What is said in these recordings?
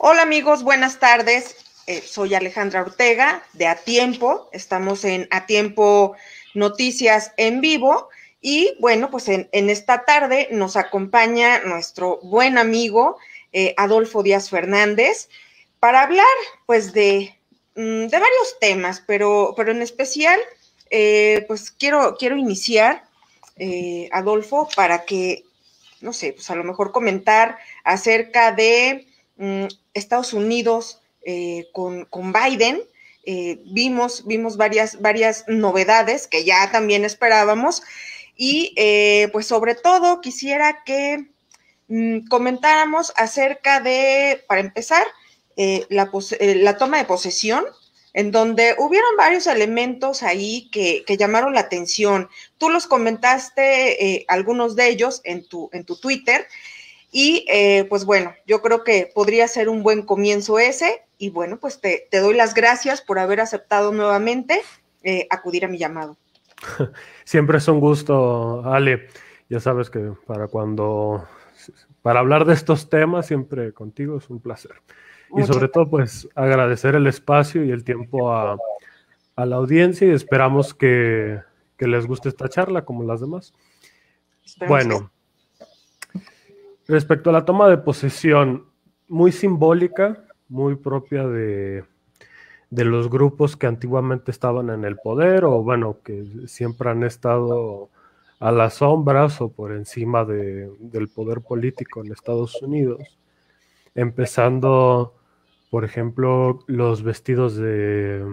Hola amigos, buenas tardes. Eh, soy Alejandra Ortega de A Tiempo. Estamos en A Tiempo Noticias en vivo. Y bueno, pues en, esta tarde nos acompaña nuestro buen amigo eh, Adolfo Díaz Fernández para hablar pues de, mm, varios temas, pero, pero en especial eh, pues quiero, quiero iniciar, Adolfo, para que, no sé, pues a lo mejor comentar acerca de Mm, Estados Unidos eh, con, Biden, eh, vimos, vimos varias, varias novedades que ya también esperábamos. Y eh, pues sobre todo quisiera que mm, comentáramos acerca de, para empezar, la, toma de posesión, en donde hubieron varios elementos ahí que, llamaron la atención. Tú los comentaste, algunos de ellos, en tu, en tu Twitter. Y eh, pues bueno, yo creo que podría ser un buen comienzo ese. Y bueno, pues te, doy las gracias por haber aceptado nuevamente eh, acudir a mi llamado. Siempre es un gusto, Ale. Ya sabes que para cuando, para hablar de estos temas, siempre contigo es un placer. y sobre todo, pues agradecer el espacio y el tiempo a, la audiencia y esperamos que, les guste esta charla como las demás. bueno. Respecto a la toma de posesión, muy simbólica, muy propia de, los grupos que antiguamente estaban en el poder o bueno, que siempre han estado a las sombras o por encima de, del poder político en Estados Unidos, empezando, por ejemplo, los vestidos de,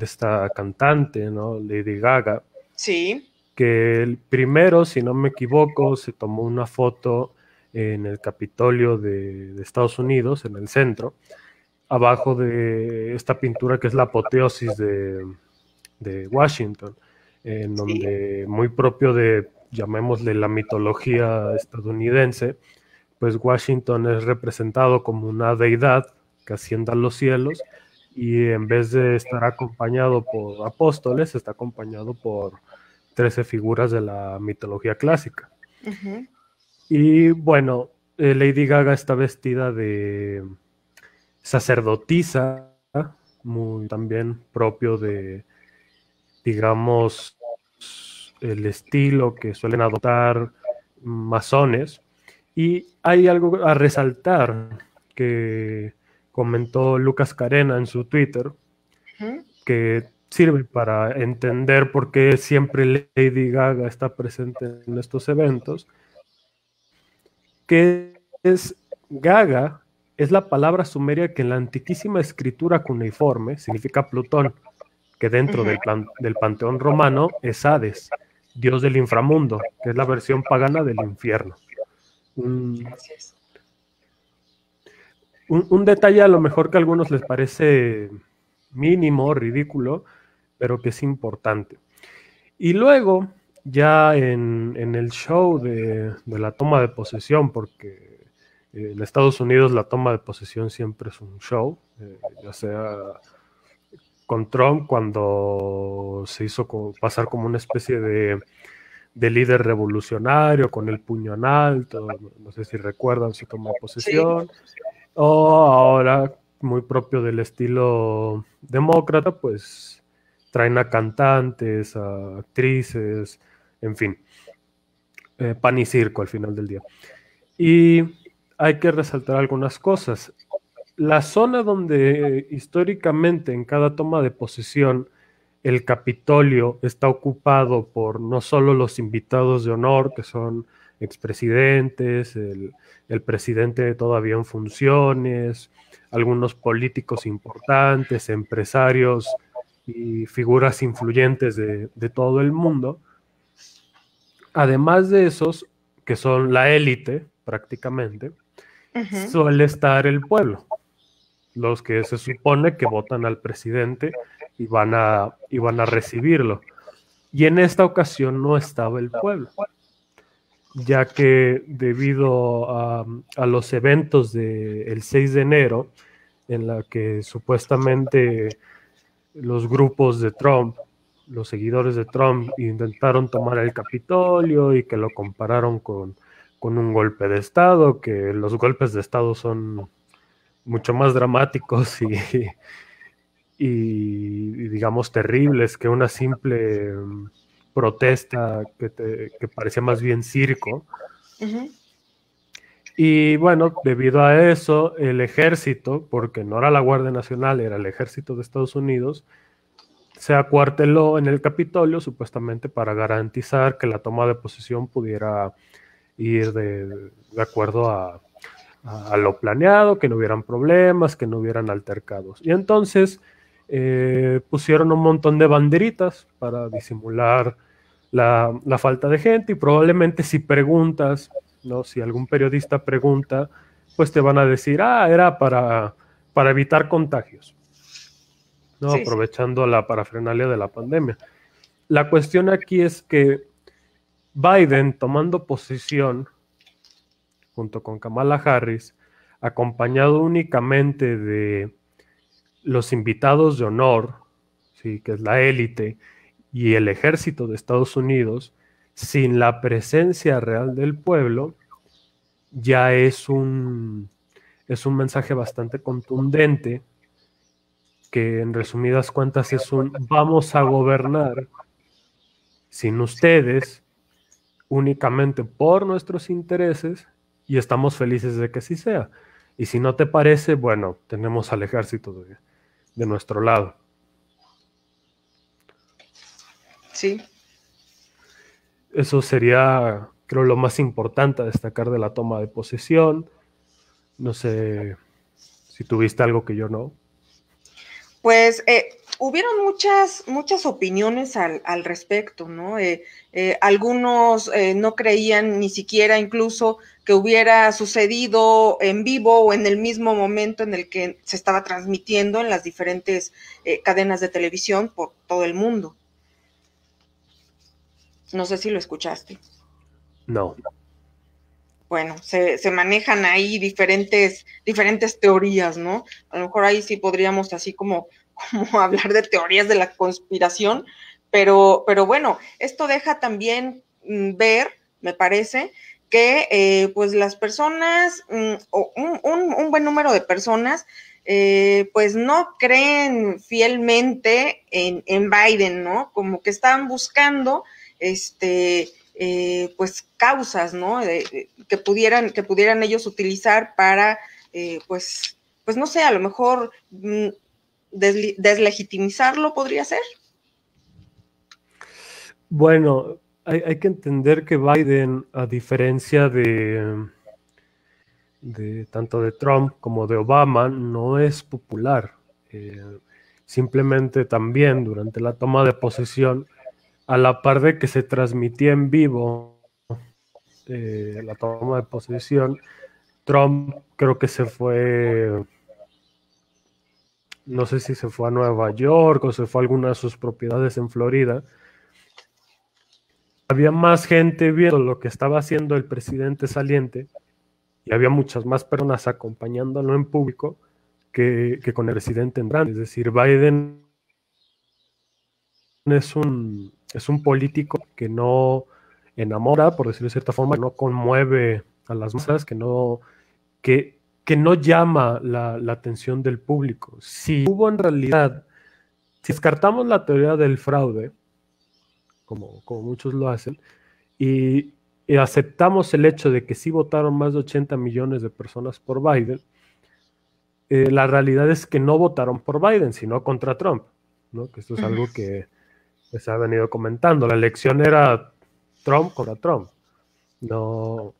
esta cantante, ¿no? Lady Gaga. Sí. Que primero, si no me equivoco, se tomó una foto en el Capitolio de, Estados Unidos, en el centro, abajo de esta pintura que es la apoteosis de, Washington, en donde muy propio de, llamémosle, la mitología estadounidense, pues Washington es representado como una deidad que ascienda a los cielos y en vez de estar acompañado por apóstoles, está acompañado por 13 figuras de la mitología clásica. Y bueno, eh, Lady Gaga está vestida de sacerdotisa, muy también propio de, digamos, el estilo que suelen adoptar masones. Y hay algo a resaltar que comentó Lucas Carena en su Twitter, que sirve para entender por qué siempre Lady Gaga está presente en estos eventos, que es Gaga, es la palabra sumeria que en la antiquísima escritura cuneiforme significa Plutón, que dentro del, del panteón romano es Hades, dios del inframundo, que es la versión pagana del infierno. Un, un, detalle a lo mejor que a algunos les parece mínimo, ridículo, pero que es importante. Y luego ya en, en el show de, la toma de posesión, porque eh, en Estados Unidos la toma de posesión siempre es un show, eh, ya sea con Trump cuando se hizo pasar como una especie de, líder revolucionario con el puño en alto, no sé si recuerdan su toma posesión, o ahora muy propio del estilo demócrata, pues traen a cantantes, a actrices, en fin, eh, pan y circo al final del día. Y hay que resaltar algunas cosas. La zona donde históricamente en cada toma de posesión el Capitolio está ocupado por no solo los invitados de honor, que son expresidentes, el, el presidente todavía en funciones, algunos políticos importantes, empresarios y figuras influyentes de todo el mundo, además de esos, que son la élite prácticamente, suele estar el pueblo, los que se supone que votan al presidente y van a, y van a recibirlo. Y en esta ocasión no estaba el pueblo, ya que debido a, los eventos del 6 de enero, en la que supuestamente los grupos de Trump los seguidores de Trump intentaron tomar el Capitolio y que lo compararon con, un golpe de Estado, que los golpes de Estado son mucho más dramáticos y, digamos terribles que una simple mm, protesta que, parecía más bien circo. Y bueno, debido a eso, el ejército, porque no era la Guardia Nacional, era el ejército de Estados Unidos, se acuarteló en el Capitolio supuestamente para garantizar que la toma de posesión pudiera ir de, acuerdo a, lo planeado, que no hubieran problemas, que no hubieran altercados. Y entonces eh, pusieron un montón de banderitas para disimular la, la, falta de gente y probablemente si preguntas, ¿no? si algún periodista pregunta, pues te van a decir, ah, era para, para evitar contagios. ¿no? aprovechando la parafrenalia de la pandemia. La cuestión aquí es que Biden tomando posición junto con Kamala Harris, acompañado únicamente de los invitados de honor, ¿sí? que es la élite, y el ejército de Estados Unidos, sin la presencia real del pueblo, ya es un, es un mensaje bastante contundente que en resumidas cuentas es un vamos a gobernar sin ustedes, únicamente por nuestros intereses, y estamos felices de que así sea. Y si no te parece, bueno, tenemos al ejército de, nuestro lado. Sí. Eso sería, creo, lo más importante a destacar de la toma de posesión. No sé si tuviste algo que yo no. Pues eh, hubieron muchas, muchas opiniones al, al respecto, ¿no? Eh, eh, algunos no creían ni siquiera incluso que hubiera sucedido en vivo o en el mismo momento en el que se estaba transmitiendo en las diferentes cadenas de televisión por todo el mundo. No sé si lo escuchaste. No bueno, se, se, manejan ahí diferentes, diferentes teorías, ¿no? A lo mejor ahí sí podríamos así como, hablar de teorías de la conspiración, pero, pero bueno, esto deja también mm, ver, me parece, que eh, pues las personas, mm, o un, un, buen número de personas, eh, pues no creen fielmente en, en Biden, ¿no? Como que están buscando, este, eh, pues causas, ¿no? que, pudieran, que pudieran ellos utilizar para, eh, pues, pues no sé, a lo mejor mm, deslegitimizarlo podría ser. Bueno, hay, que entender que Biden, a diferencia de tanto de Trump como de Obama, no es popular. Eh, simplemente también durante la toma de posesión a la par de que se transmitía en vivo eh, la toma de posesión, Trump creo que se fue, no sé si se fue a Nueva York o se fue a alguna de sus propiedades en Florida. Había más gente viendo lo que estaba haciendo el presidente saliente y había muchas más personas acompañándolo en público que, con el presidente entrante. Es decir, Biden es un es un político que no enamora, por decirlo de cierta forma, que no conmueve a las masas, que no, que, que no llama la, atención del público. Si hubo en realidad, si descartamos la teoría del fraude, como, como muchos lo hacen, y, aceptamos el hecho de que sí votaron más de 80 millones de personas por Biden, eh, la realidad es que no votaron por Biden, sino contra Trump, ¿no? que esto es algo que, se ha venido comentando. La elección era Trump contra Trump. No,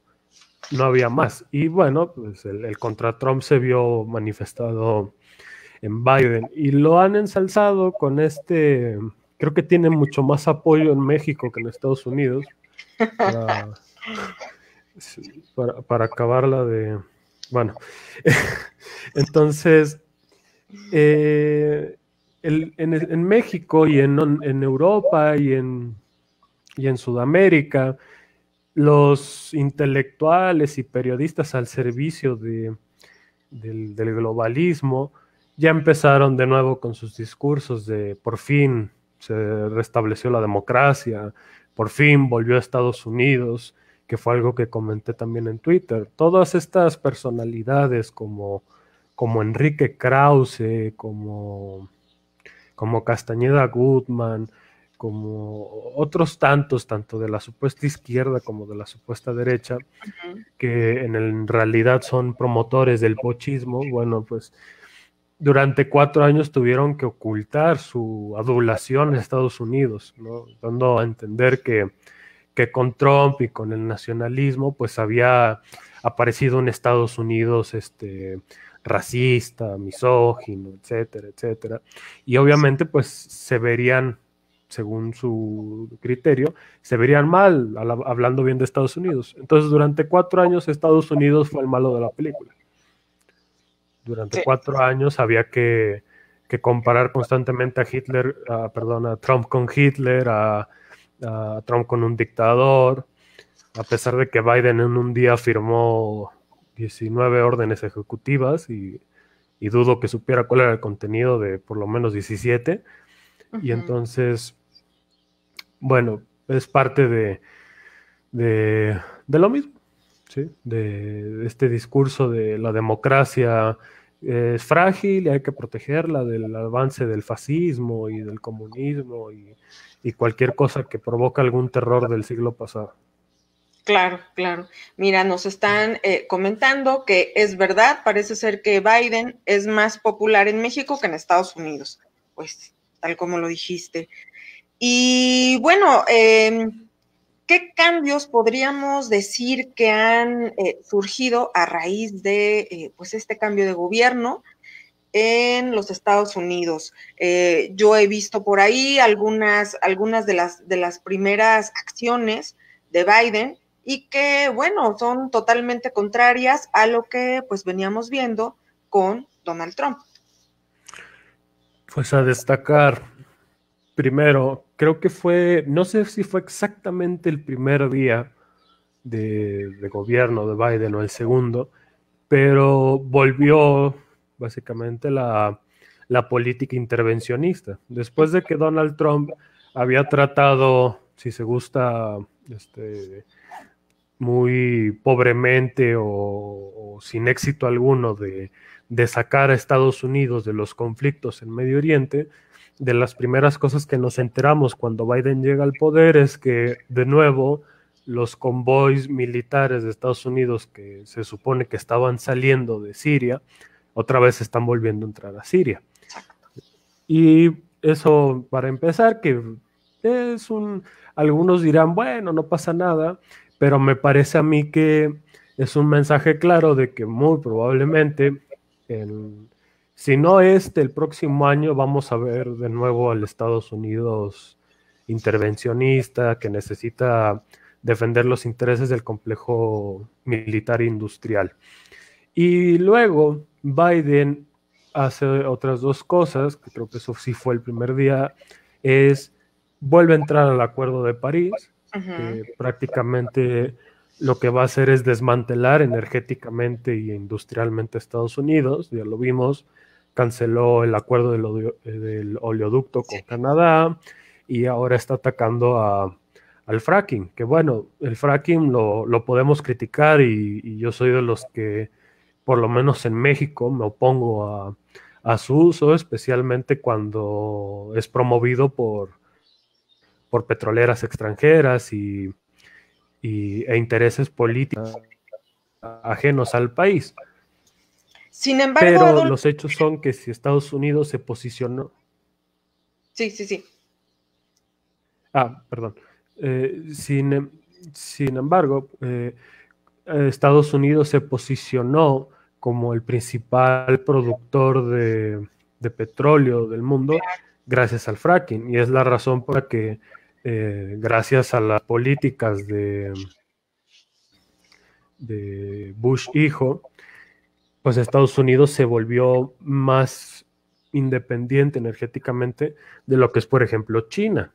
no había más. Y bueno, pues el, contra Trump se vio manifestado en Biden. Y lo han ensalzado con este, creo que tiene mucho más apoyo en México que en Estados Unidos ah, para, para, la acabarla de... Bueno, entonces... Eh, en, México y en, Europa y en, Sudamérica, los intelectuales y periodistas al servicio del, globalismo ya empezaron de nuevo con sus discursos de por fin se restableció la democracia, por fin volvió a Estados Unidos, que fue algo que comenté también en Twitter. Todas estas personalidades como, como Enrique Krause, como como Castañeda Goodman, como otros tantos, tanto de la supuesta izquierda como de la supuesta derecha, que en realidad son promotores del pochismo, bueno, pues durante cuatro años tuvieron que ocultar su adulación en Estados Unidos, ¿no? dando a entender que, que, con Trump y con el nacionalismo, pues había aparecido en Estados Unidos este, racista, misógino, etcétera, etcétera. Y obviamente pues se verían, según su criterio, se verían mal hablando bien de Estados Unidos. Entonces durante cuatro años Estados Unidos fue el malo de la película. Durante cuatro años había que, comparar constantemente a Hitler, perdón, a Trump con Hitler, a, a Trump con un dictador, a pesar de que Biden en un día firmó 19 órdenes ejecutivas y, dudo que supiera cuál era el contenido de por lo menos 17. Y entonces, bueno, es parte de, de, lo mismo, de este discurso de la democracia es frágil y hay que protegerla del avance del fascismo y del comunismo y, y cualquier cosa que provoca algún terror del siglo pasado. Claro, claro. Mira, nos están eh, comentando que es verdad, parece ser que Biden es más popular en México que en Estados Unidos, pues tal como lo dijiste. Y bueno, em, ¿qué cambios podríamos decir que han eh, surgido a raíz de eh, pues este cambio de gobierno? en los Estados Unidos. yo he visto por ahí algunas, algunas de, las, de las primeras acciones de Biden y que, bueno, son totalmente contrarias a lo que pues veníamos viendo con Donald Trump. Pues a destacar, primero, creo que fue, no sé si fue exactamente el primer día de, gobierno de Biden o el segundo, pero volvió básicamente la, la política intervencionista. Después de que Donald Trump había tratado, si se gusta, este, muy pobremente o, sin éxito alguno de, de, sacar a Estados Unidos de los conflictos en Medio Oriente, de las primeras cosas que nos enteramos cuando Biden llega al poder es que de nuevo los convoys militares de Estados Unidos que se supone que estaban saliendo de Siria, otra vez están volviendo a entrar a Siria. Y eso para empezar, que es un, algunos dirán, bueno, no pasa nada, pero me parece a mí que es un mensaje claro de que muy probablemente, si no este, el próximo año vamos a ver de nuevo al Estados Unidos intervencionista que necesita defender los intereses del complejo militar e industrial. Y luego Biden hace otras dos cosas, que creo que eso sí fue el primer día, es vuelve a entrar al Acuerdo de París, prácticamente lo que va a hacer es desmantelar energéticamente e industrialmente a Estados Unidos, ya lo vimos, canceló el acuerdo del, eh, oleoducto con Canadá y ahora está atacando a, al fracking, que bueno, el fracking lo, podemos criticar y, yo soy de los que, por lo menos en México, me opongo a su uso, especialmente cuando es promovido por por petroleras extranjeras y, e intereses políticos ah. ajenos al país. Sin embargo, pero los hechos son que si Estados Unidos se posicionó. Sí, sí, sí. Ah, perdón. Eh, em, sin, embargo, eh, Estados Unidos se posicionó como el principal productor de, de petróleo del mundo gracias al fracking. Y es la razón por la que eh, gracias a las políticas de, de Bush hijo, pues Estados Unidos se volvió más independiente energéticamente de lo que es, por ejemplo, China.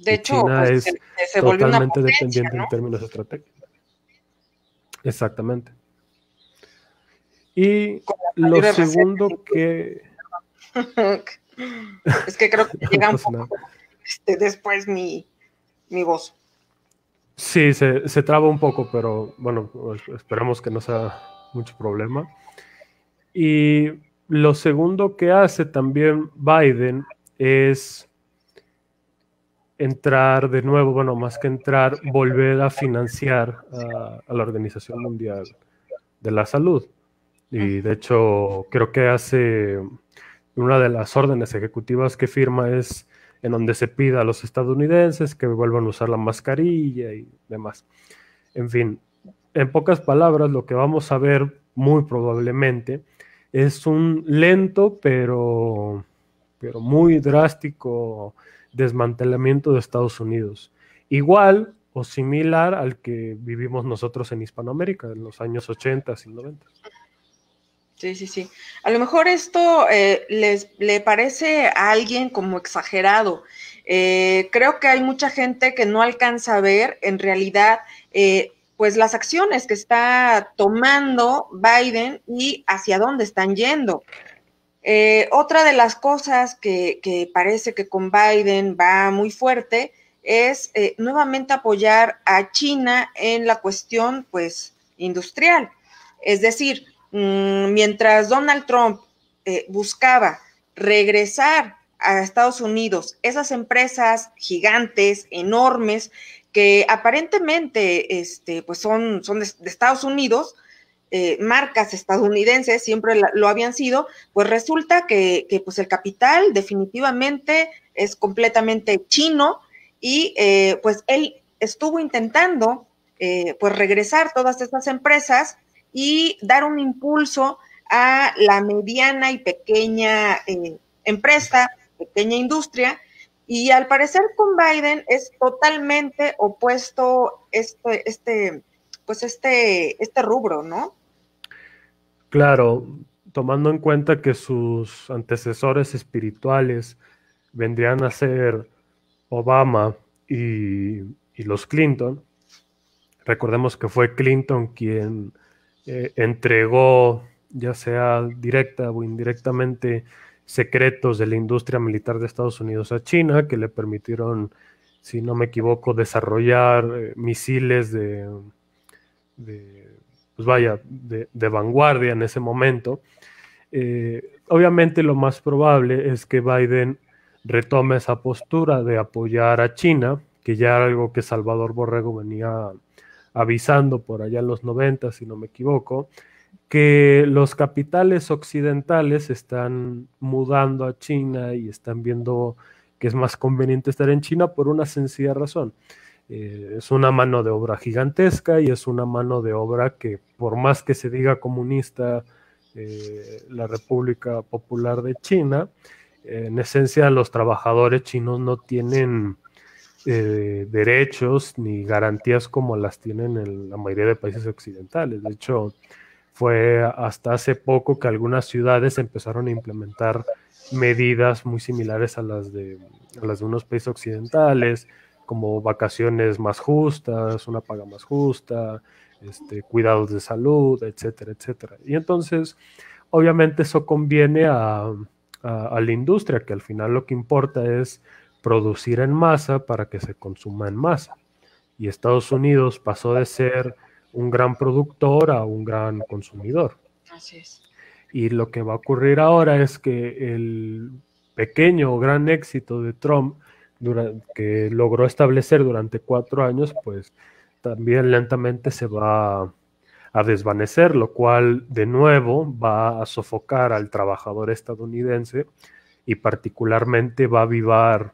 De China pues, es totalmente dependiente en términos estratégicos. Exactamente. Y lo segundo que... es que creo que llega este, después mi, voz. Sí, se, traba un poco, pero bueno, pues, esperamos que no sea mucho problema. Y lo segundo que hace también Biden es entrar de nuevo, bueno, más que entrar, volver a financiar a la Organización Mundial de la Salud. Y de hecho, creo que hace una de las órdenes ejecutivas que firma es en donde se pida a los estadounidenses que vuelvan a usar la mascarilla y demás. En fin, en pocas palabras, lo que vamos a ver muy probablemente es un lento pero, pero muy drástico desmantelamiento de Estados Unidos. Igual o similar al que vivimos nosotros en Hispanoamérica en los años 80 y 90. Sí, sí, sí. A lo mejor esto eh, les, le parece a alguien como exagerado. Eh, creo que hay mucha gente que no alcanza a ver en realidad eh, pues las acciones que está tomando Biden y hacia dónde están yendo. otra de las cosas que, que, parece que con Biden va muy fuerte es nuevamente apoyar a China en la cuestión pues industrial. Es decir, Mm, mientras Donald Trump eh, buscaba regresar a Estados Unidos esas empresas gigantes, enormes, que aparentemente este, pues son, son de, Estados Unidos, eh, marcas estadounidenses, siempre lo habían sido, pues resulta que, pues el capital definitivamente es completamente chino y eh, pues él estuvo intentando pues regresar todas estas empresas y dar un impulso a la mediana y pequeña eh, empresa, pequeña industria. Y al parecer con Biden es totalmente opuesto este, este, pues este, este rubro, ¿no? Claro, tomando en cuenta que sus antecesores espirituales vendrían a ser Obama y, y los Clinton, recordemos que fue Clinton quien eh, entregó, ya sea directa o indirectamente, secretos de la industria militar de Estados Unidos a China que le permitieron, si no me equivoco, desarrollar eh, misiles de, pues vaya, de, vanguardia en ese momento. Eh, obviamente lo más probable es que Biden retome esa postura de apoyar a China, que ya algo que Salvador Borrego venía avisando por allá en los 90, si no me equivoco, que los capitales occidentales están mudando a China y están viendo que es más conveniente estar en China por una sencilla razón. Eh, es una mano de obra gigantesca y es una mano de obra que por más que se diga comunista eh, la República Popular de China, en esencia los trabajadores chinos no tienen eh, derechos ni garantías como las tienen en la mayoría de países occidentales. De hecho, fue hasta hace poco que algunas ciudades empezaron a implementar medidas muy similares a las de, las de unos países occidentales, como vacaciones más justas, una paga más justa, este, cuidados de salud, etcétera, etcétera. Y entonces, obviamente eso conviene a la industria, que al final lo que importa es producir en masa para que se consuma en masa. Y Estados Unidos pasó de ser un gran productor a un gran consumidor. Así es. Y lo que va a ocurrir ahora es que el pequeño o gran éxito de Trump que logró establecer durante cuatro años, pues también lentamente se va a desvanecer, lo cual de nuevo va a sofocar al trabajador estadounidense y particularmente va a avivar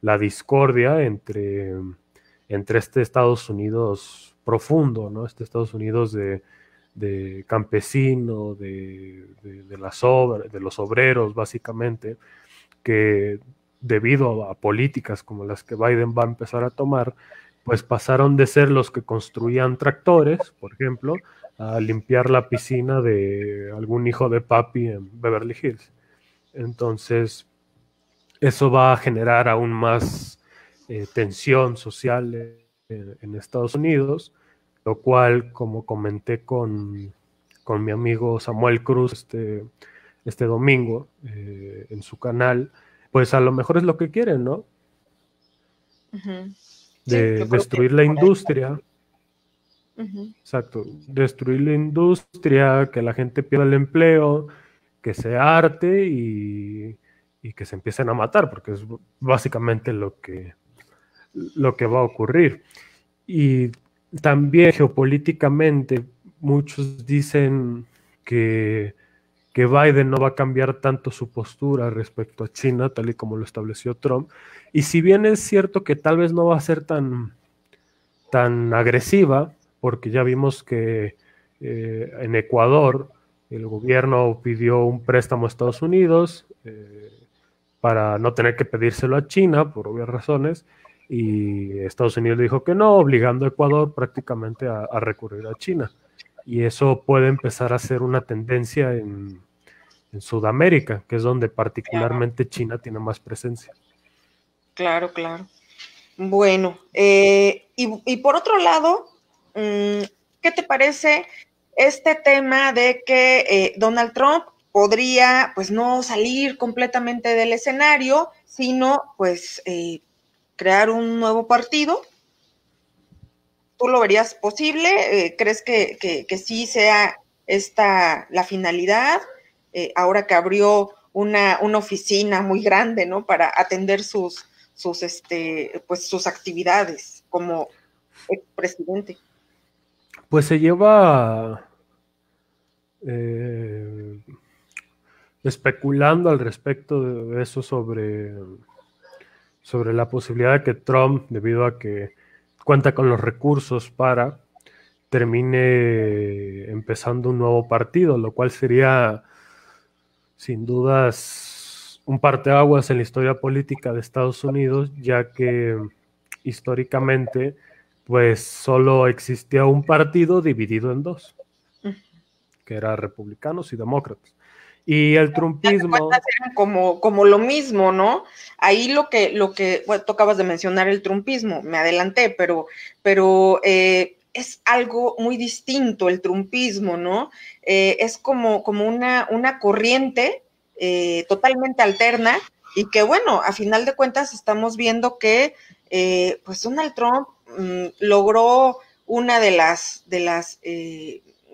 la discordia entre, entre este Estados Unidos profundo, ¿no? Este Estados Unidos de, de campesino, de, las de los obreros, básicamente, que debido a políticas como las que Biden va a empezar a tomar, pues pasaron de ser los que construían tractores, por ejemplo, a limpiar la piscina de algún hijo de papi en Beverly Hills. Entonces, eso va a generar aún más eh, tensión social en Estados Unidos, lo cual, como comenté con, mi amigo Samuel Cruz este, este domingo eh, en su canal, pues a lo mejor es lo que quieren, ¿no? De destruir la industria. Exacto, destruir la industria, que la gente pierda el empleo, que se arte y, y que se empiecen a matar, porque es básicamente lo que, lo que va a ocurrir. Y también geopolíticamente, muchos dicen que, que Biden no va a cambiar tanto su postura respecto a China, tal y como lo estableció Trump. Y si bien es cierto que tal vez no va a ser tan, tan agresiva, porque ya vimos que eh, en Ecuador el gobierno pidió un préstamo a Estados Unidos, eh, para no tener que pedírselo a China por obvias razones y Estados Unidos dijo que no, obligando a Ecuador prácticamente a, recurrir a China. Y eso puede empezar a ser una tendencia en, Sudamérica, que es donde particularmente China tiene más presencia. Claro, claro. Bueno, eh, y, por otro lado, mm, ¿qué te parece este tema de que eh, Donald Trump podría pues no salir completamente del escenario, sino pues eh, crear un nuevo partido. ¿Tú lo verías posible? Eh, ¿Crees que, sí sea esta la finalidad? Eh, ahora que abrió una, oficina muy grande, ¿no? Para atender sus, sus, este, pues, sus actividades como expresidente. Pues se lleva especulando al respecto de eso sobre, sobre la posibilidad de que Trump, debido a que cuenta con los recursos para, termine empezando un nuevo partido, lo cual sería sin dudas un parteaguas en la historia política de Estados Unidos, ya que históricamente pues solo existía un partido dividido en dos, que era republicanos y demócratas. Y el trumpismo. Como, como lo mismo, ¿no? Ahí lo que, lo que bueno, de mencionar, el trumpismo, me adelanté, pero, pero eh, es algo muy distinto el trumpismo, ¿no? Eh, es como, como una, una corriente eh, totalmente alterna y que, bueno, a final de cuentas estamos viendo que pues Donald Trump mm, logró una de las, de las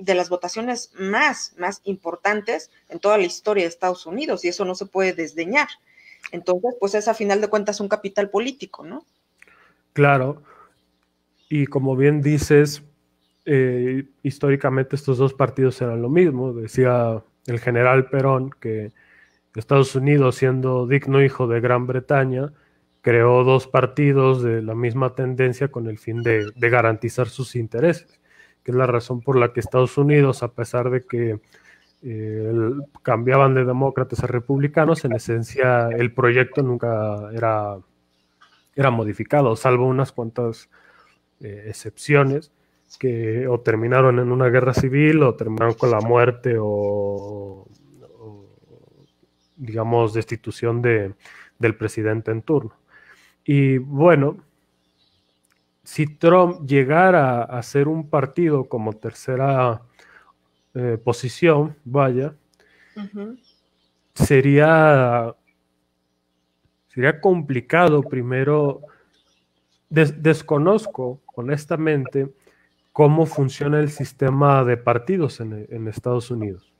de las votaciones más, más importantes en toda la historia de Estados Unidos y eso no se puede desdeñar. Entonces, pues es a final de cuentas un capital político, ¿no? Claro. Y como bien dices, eh, históricamente estos dos partidos eran lo mismo. Decía el general Perón que Estados Unidos, siendo digno hijo de Gran Bretaña, creó dos partidos de la misma tendencia con el fin de garantizar sus intereses que es la razón por la que Estados Unidos, a pesar de que eh, cambiaban de demócratas a republicanos, en esencia el proyecto nunca era, era modificado, salvo unas cuantas eh, excepciones que o terminaron en una guerra civil o terminaron con la muerte o, o digamos destitución de, del presidente en turno. Y bueno, si Trump llegara a ser un partido como tercera eh, posición, vaya, sería, sería complicado primero. desconozco, honestamente, cómo funciona el sistema de partidos en, en, Estados Unidos.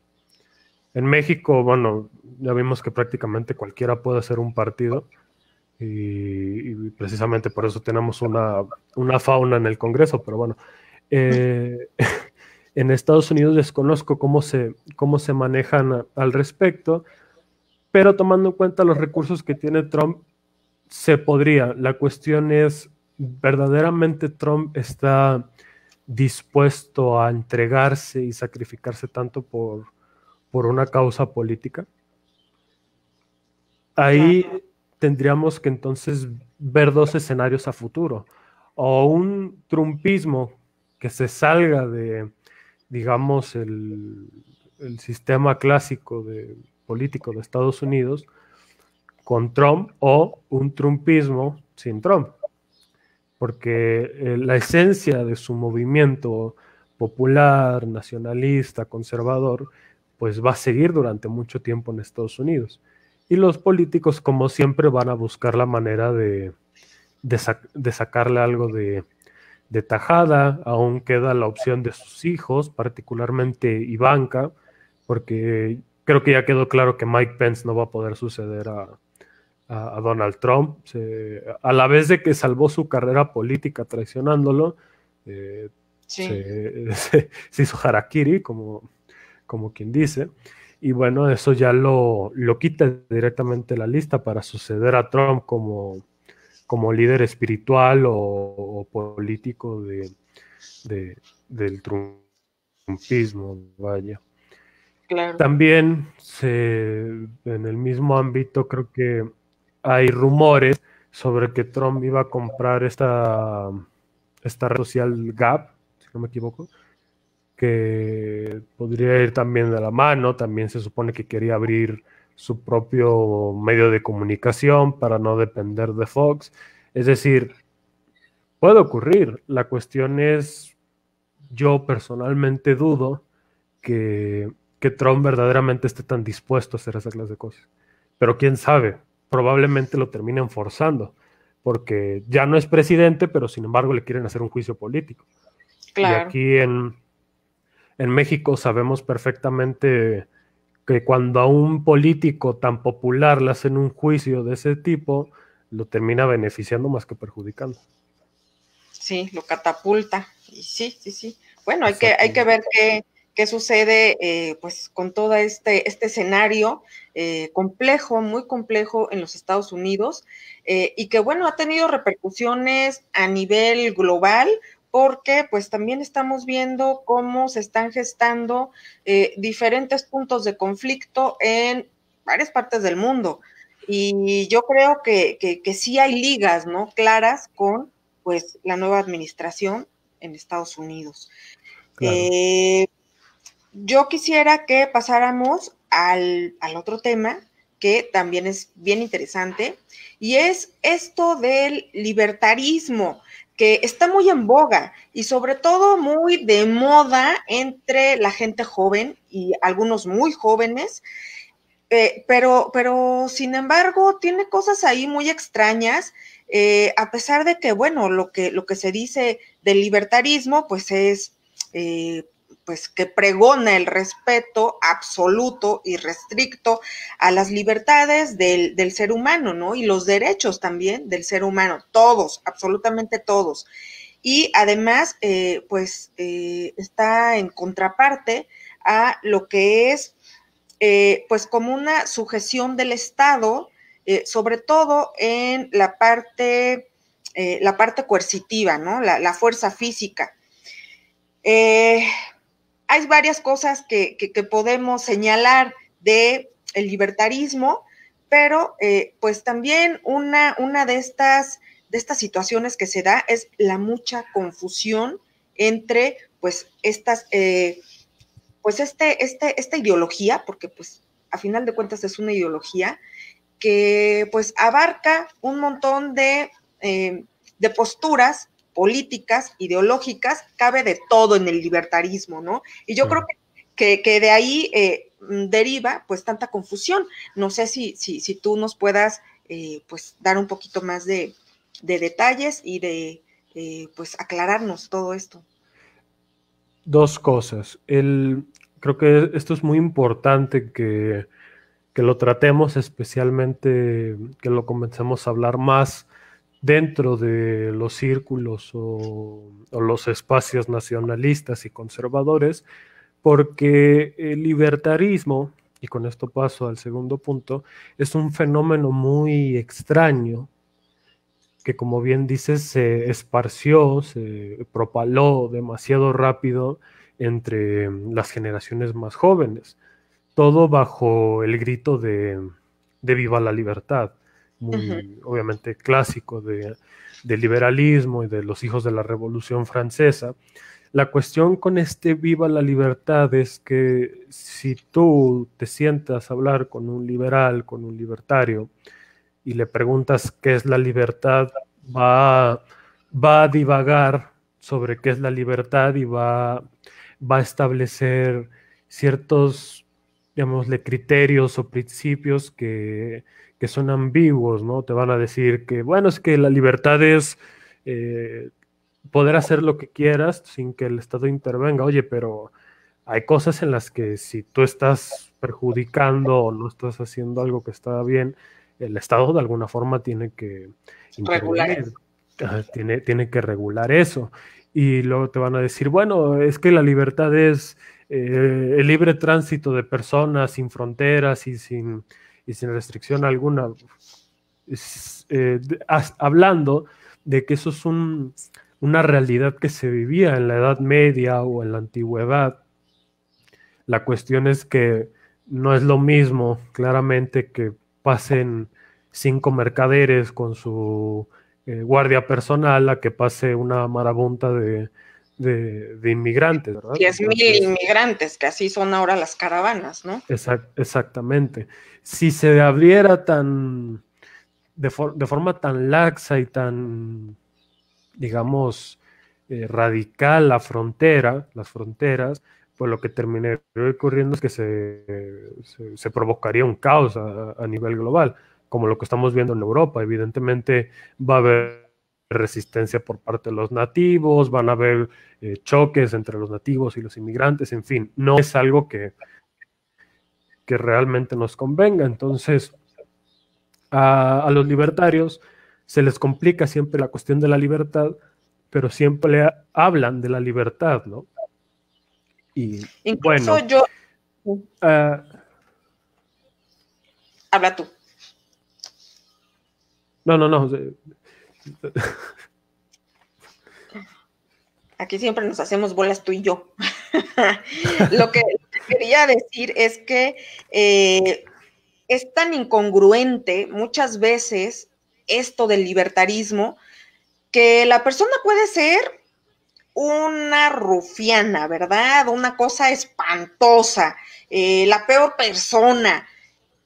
En México, bueno, ya vimos que prácticamente cualquiera puede hacer un partido y, precisamente por eso tenemos una, fauna en el Congreso, pero bueno. Eh, en Estados Unidos desconozco cómo se, cómo se manejan al respecto, pero tomando en cuenta los recursos que tiene Trump, se podría. La cuestión es, ¿verdaderamente Trump está dispuesto a entregarse y sacrificarse tanto por, por una causa política? Ahí tendríamos que entonces ver dos escenarios a futuro. O un trumpismo que se salga de, digamos, el, sistema clásico de, político de Estados Unidos con Trump o un trumpismo sin Trump. Porque eh, la esencia de su movimiento popular, nacionalista, conservador, pues va a seguir durante mucho tiempo en Estados Unidos. Y los políticos, como siempre, van a buscar la manera de, de, sacarle algo de, tajada. Aún queda la opción de sus hijos, particularmente Ivanka, porque creo que ya quedó claro que Mike Pence no va a poder suceder a, Donald Trump. a la vez de que salvó su carrera política traicionándolo, eh, se, hizo harakiri, como quien dice y bueno, eso ya lo, lo quita directamente la lista para suceder a Trump como, como líder espiritual o, político de, del trumpismo, vaya. También se, en el mismo ámbito creo que hay rumores sobre que Trump iba a comprar esta, esta red social Gap, si no me equivoco, que podría ir también de la mano, también se supone que quería abrir su propio medio de comunicación para no depender de Fox. Es decir, puede ocurrir. La cuestión es, yo personalmente dudo que, que Trump verdaderamente esté tan dispuesto a hacer esa clase de cosas. Pero quién sabe, probablemente lo terminen forzando, porque ya no es presidente, pero sin embargo le quieren hacer un juicio político. Y aquí en, en México sabemos perfectamente que cuando a un político tan popular le hacen un juicio de ese tipo, lo termina beneficiando más que perjudicando. Sí, lo catapulta. sí, sí, sí. Bueno, hay que, hay que ver qué, sucede eh, pues con todo este, este escenario eh, complejo, muy complejo en los Estados Unidos, eh, y que bueno, ha tenido repercusiones a nivel global, porque pues también estamos viendo cómo se están gestando eh, diferentes puntos de conflicto en varias partes del mundo. Y yo creo que, que, sí hay ligas, ¿no? Claras con pues la nueva administración en Estados Unidos. Eh, yo quisiera que pasáramos al, al, otro tema que también es bien interesante y es esto del libertarismo está muy en boga y sobre todo muy de moda entre la gente joven y algunos muy jóvenes, eh, pero, pero sin embargo tiene cosas ahí muy extrañas, eh, a pesar de que, bueno, lo que, lo que se dice del libertarismo, pues es eh, pues que pregona el respeto absoluto y restricto a las libertades del, ser humano, ¿no? Y los derechos también del ser humano, todos, absolutamente todos. Y además, eh, pues eh, está en contraparte a lo que es, eh, pues como una sujeción del Estado, sobre todo en la parte, la parte coercitiva, ¿no? la, la fuerza física. Eh, hay varias cosas que, podemos señalar del el libertarismo, pero eh, pues también una, una de, estas, de estas situaciones que se da es la mucha confusión entre pues estas, eh, pues este, este, esta ideología, porque pues a final de cuentas es una ideología, que pues abarca un montón de, eh, de posturas políticas, ideológicas, cabe de todo en el libertarismo, ¿no? Y yo mm. creo que, de ahí eh, mm, deriva pues tanta confusión. No sé si, si, si tú nos puedas eh, pues dar un poquito más de, detalles y de eh, pues aclararnos todo esto. Dos cosas. creo que esto es muy importante que, que lo tratemos especialmente, que lo comencemos a hablar más dentro de los círculos o, los espacios nacionalistas y conservadores, porque el libertarismo, y con esto paso al segundo punto, es un fenómeno muy extraño que como bien dices se esparció, se propaló demasiado rápido entre las generaciones más jóvenes, todo bajo el grito de, de viva la libertad muy obviamente clásico de, del liberalismo y de los hijos de la Revolución Francesa. La cuestión con este Viva la Libertad es que si tú te sientas a hablar con un liberal, con un libertario, y le preguntas qué es la libertad, va a, va a divagar sobre qué es la libertad y va, va a establecer ciertos de criterios o principios que, son ambiguos, ¿no? Te van a decir que, bueno, es que la libertad es eh, poder hacer lo que quieras sin que el Estado intervenga. Oye, pero hay cosas en las que si tú estás perjudicando o no estás haciendo algo que está bien, el Estado de alguna forma tiene que regular tiene, tiene que regular eso. Y luego te van a decir, bueno, es que la libertad es eh, el libre tránsito de personas sin fronteras y sin, y sin restricción alguna, eh, hablando de que eso es una realidad que se vivía en la Edad Media o en la Antigüedad. La cuestión es que no es lo mismo, claramente, que pasen cinco mercaderes con su eh, guardia personal a que pase una marabunta de, de, inmigrantes, ¿verdad? 10.000 inmigrantes, que así son ahora las caravanas, ¿no? exactamente. Si se abriera tan, de, forma tan laxa y tan, digamos, eh, radical la frontera, las fronteras, pues lo que terminaría ocurriendo es que se, provocaría un caos a nivel global, como lo que estamos viendo en Europa. Evidentemente va a haber resistencia por parte de los nativos, van a haber eh, choques entre los nativos y los inmigrantes, en fin, no es algo que, que realmente nos convenga. Entonces, a, los libertarios se les complica siempre la cuestión de la libertad, pero siempre hablan de la libertad, ¿no? Y Incluso bueno, yo... Eh, Habla tú. No, no, no. Aquí siempre nos hacemos bolas tú y yo. lo, que, quería decir es que eh, es tan incongruente muchas veces esto del libertarismo que la persona puede ser una rufiana, ¿verdad? Una cosa espantosa, eh, la peor persona.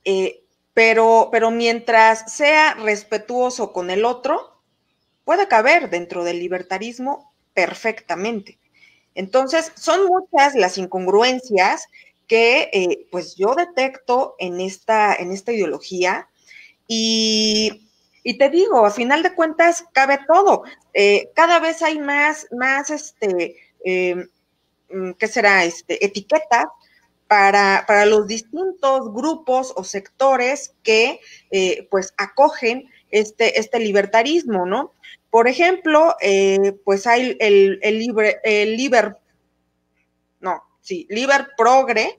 Eh, pero, pero mientras sea respetuoso con el otro, puede caber dentro del libertarismo perfectamente. Entonces, son muchas las incongruencias que eh, pues yo detecto en esta, en esta ideología y, y, te digo, a final de cuentas cabe todo. Eh, cada vez hay más, más este, em, mm, ¿qué será? Este, etiqueta para, para, los distintos grupos o sectores que eh, pues acogen este, este libertarismo, ¿no? Por ejemplo, eh, pues hay el, libre, el liber, no, sí, liber progre,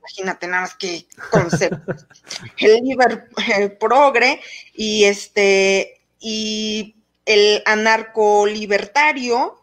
imagínate nada más qué concepto, el liber eh, progre y este, y el anarcolibertario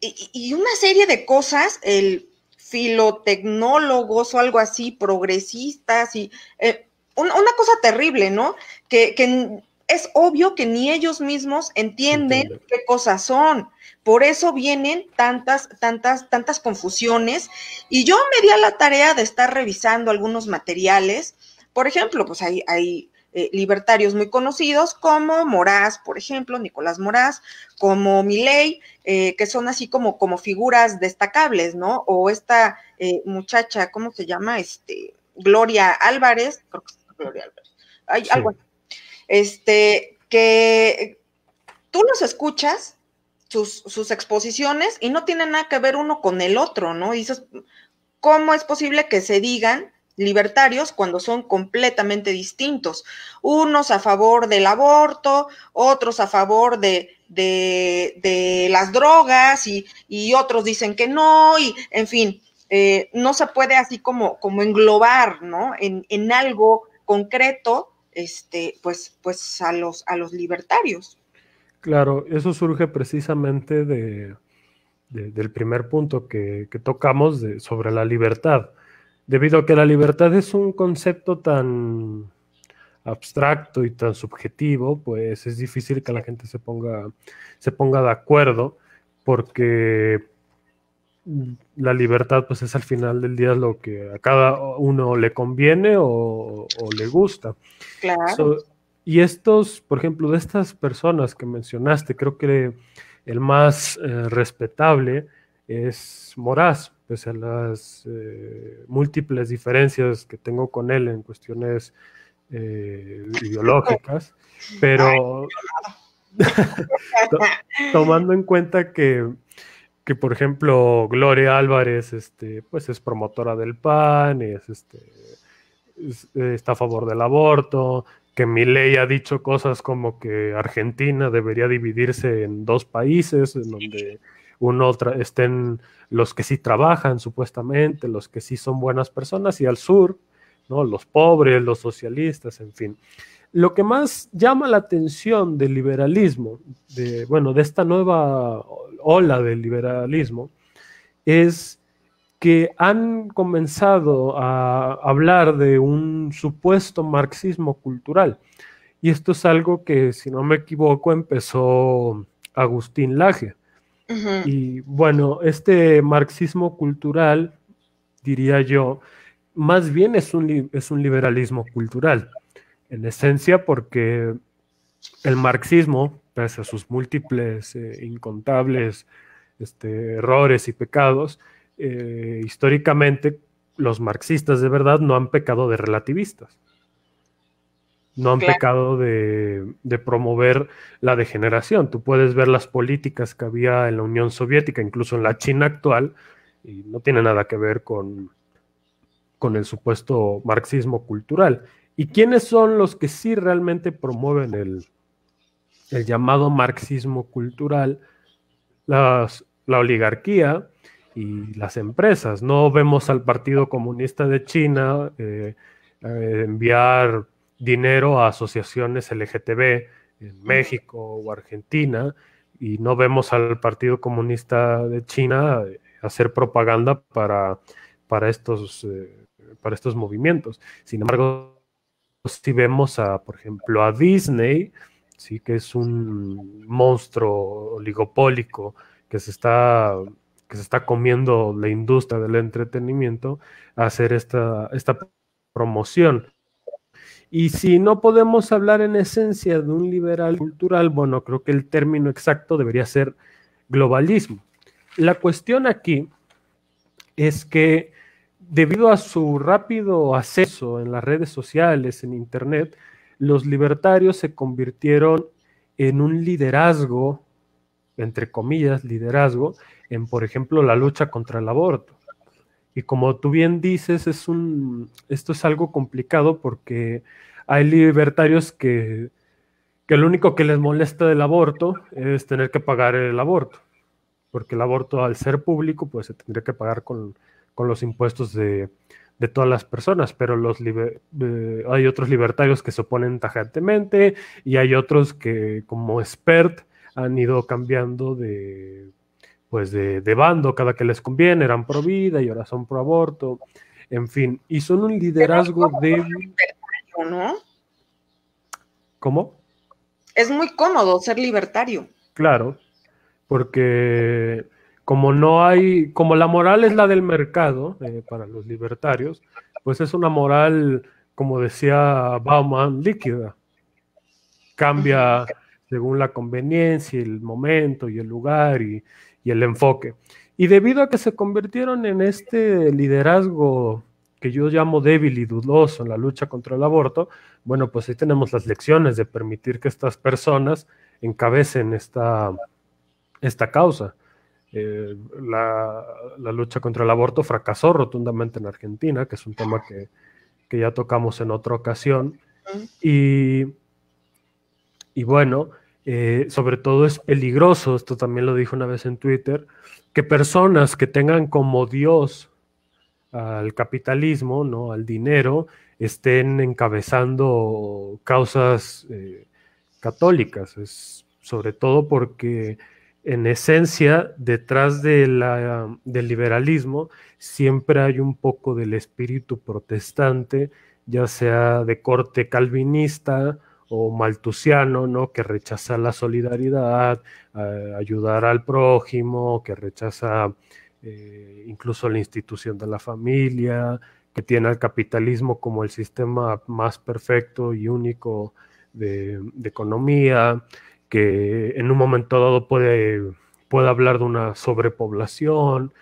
y, y una serie de cosas, el filotecnólogos o algo así, progresistas y... Eh, una cosa terrible, ¿no? Que, es obvio que ni ellos mismos entienden qué cosas son. Por eso vienen tantas, tantas, tantas confusiones. Y yo me di a la tarea de estar revisando algunos materiales. Por ejemplo, pues hay, eh, libertarios muy conocidos como Moraz, por ejemplo, Nicolás Moraz, como Miley, eh, que son así como, como figuras destacables, ¿no? O esta eh, muchacha, ¿cómo se llama? Este, Gloria Álvarez, creo que Gloria Hay algo Este, que tú los escuchas, sus, exposiciones, y no tienen nada que ver uno con el otro, ¿no? Y dices, ¿cómo es posible que se digan libertarios cuando son completamente distintos. Unos a favor del aborto, otros a favor de, las drogas y, otros dicen que no, y en fin, eh, no se puede así como, como englobar ¿no? en, en algo concreto, este, pues, pues a los, a los libertarios. Claro, eso surge precisamente de, del primer punto que, tocamos de, sobre la libertad, debido a que la libertad es un concepto tan abstracto y tan subjetivo, pues es difícil que la gente se ponga, se ponga de acuerdo, porque la libertad pues es al final del día lo que a cada uno le conviene o, le gusta. y estos, por ejemplo, de estas personas que mencionaste, creo que el más eh, respetable es Moraz, pese a las eh, múltiples diferencias que tengo con él en cuestiones eh, ideológicas, pero tomando en cuenta que que por ejemplo Gloria Álvarez este, pues es promotora del PAN, es, este, eh, está a favor del aborto, que Milei ha dicho cosas como que Argentina debería dividirse en dos países, en donde uno estén los que sí trabajan supuestamente, los que sí son buenas personas y al sur, ¿no? los pobres, los socialistas, en fin. Lo que más llama la atención del liberalismo, de, bueno, de esta nueva ola del liberalismo, es que han comenzado a hablar de un supuesto marxismo cultural. Y esto es algo que, si no me equivoco, empezó Agustín Laje. Y bueno, este marxismo cultural, diría yo, más bien es un, es un liberalismo cultural en esencia porque el marxismo, pese a sus múltiples, eh, incontables este, errores y pecados, eh, históricamente los marxistas de verdad no han pecado de relativistas. No han pecado de, promover la degeneración. Tú puedes ver las políticas que había en la Unión Soviética, incluso en la China actual, y no tiene nada que ver con, con el supuesto marxismo cultural. ¿Y quiénes son los que sí realmente promueven el, llamado marxismo cultural? la oligarquía y las empresas. No vemos al Partido Comunista de China eh, eh, enviar dinero a asociaciones LGTB en México o Argentina y no vemos al Partido Comunista de China eh, hacer propaganda para, para, estos, para estos movimientos. Sin embargo, si vemos a, por ejemplo, a Disney, sí, que es un monstruo oligopólico que se está que se está comiendo la industria del entretenimiento, hacer esta, esta promoción. Y si no podemos hablar en esencia de un liberal cultural, bueno, creo que el término exacto debería ser globalismo. La cuestión aquí es que debido a su rápido acceso en las redes sociales, en Internet, los libertarios se convirtieron en un liderazgo, entre comillas, liderazgo, en, por ejemplo, la lucha contra el aborto. Y como tú bien dices, es un, esto es algo complicado porque hay libertarios que, que lo único que les molesta del aborto es tener que pagar el aborto, porque el aborto al ser público, pues se tendría que pagar con, con los impuestos de, todas las personas, pero los eh, hay otros libertarios que se oponen tajantemente y hay otros que como expert han ido cambiando de pues de, bando cada que les conviene, eran pro vida y ahora son pro aborto, en fin, y son un liderazgo de... ¿no? ¿Cómo? Es muy cómodo ser libertario. Claro, porque como no hay, como la moral es la del mercado eh, para los libertarios, pues es una moral, como decía Bauman, líquida. Cambia según la conveniencia, el momento y el lugar y, el enfoque. Y debido a que se convirtieron en este liderazgo que yo llamo débil y dudoso en la lucha contra el aborto, bueno, pues ahí tenemos las lecciones de permitir que estas personas encabecen esta causa. Eh, la, lucha contra el aborto fracasó rotundamente en Argentina, que es un tema que, ya tocamos en otra ocasión. Y, y bueno, eh, sobre todo es peligroso, esto también lo dijo una vez en Twitter, que personas que tengan como Dios al capitalismo, ¿no? al dinero, estén encabezando causas eh, católicas. Es sobre todo porque en esencia, detrás um, del liberalismo siempre hay un poco del espíritu protestante, ya sea de corte calvinista o maltusiano, ¿no? que rechaza la solidaridad, eh, ayudar al prójimo, que rechaza eh, incluso la institución de la familia, que tiene al capitalismo como el sistema más perfecto y único de economía que en un momento dado puede, hablar de una sobrepoblación,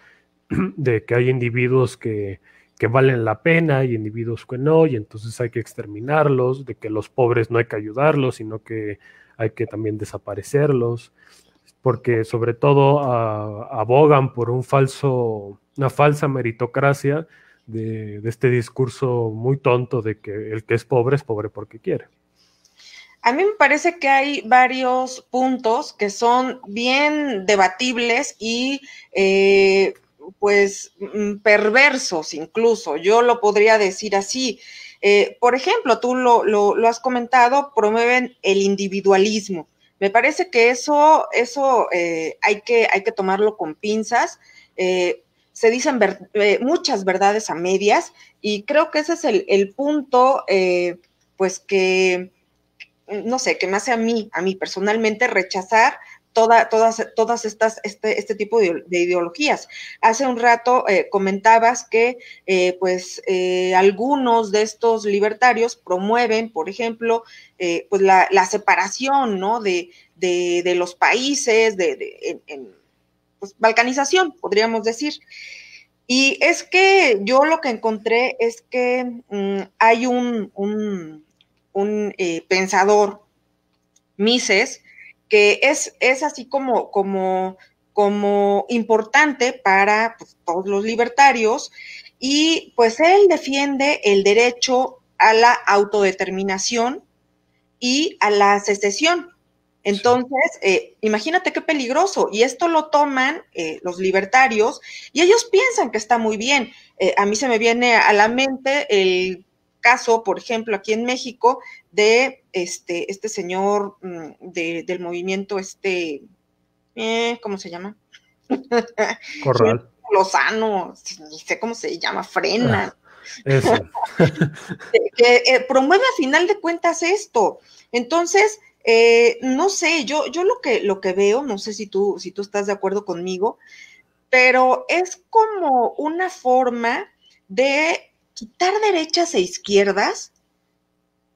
de que hay individuos que, valen la pena y individuos que no, y entonces hay que exterminarlos, de que los pobres no hay que ayudarlos, sino que hay que también desaparecerlos, porque sobre todo abogan por un falso, una falsa meritocracia de, este discurso muy tonto de que el que es pobre es pobre porque quiere. A mí me parece que hay varios puntos que son bien debatibles y eh, pues mm, perversos incluso, yo lo podría decir así. Eh, por ejemplo, tú lo, has comentado, promueven el individualismo. Me parece que eso, eso eh, hay, que, hay que tomarlo con pinzas. se dicen muchas verdades a medias y creo que ese es el punto, pues que no sé, que me hace a mí, a mí personalmente, rechazar toda, todas, todas estas, este, este tipo de, ideologías. Hace un rato eh, comentabas que, eh, pues, eh, algunos de estos libertarios promueven, por ejemplo, pues la, separación, De, los países, en, pues, balcanización, podríamos decir. Y es que yo lo que encontré es que mm, hay un un eh, pensador, Mises, que es, es así como, como, como importante para pues, todos los libertarios, y pues él defiende el derecho a la autodeterminación y a la secesión. Entonces, eh, imagínate qué peligroso. Y esto lo toman eh, los libertarios y ellos piensan que está muy bien. a mí se me viene a la mente el caso, por ejemplo, aquí en México, de este, este señor mm, del movimiento, este, eh, ¿cómo se llama? Corral. Lozano, ni sé cómo se llama, frena. Ah, que, eh, promueve a final de cuentas esto. Entonces, eh, no sé, yo, yo lo que lo que veo, no sé si tú, si tú estás de acuerdo conmigo, pero es como una forma de quitar derechas e izquierdas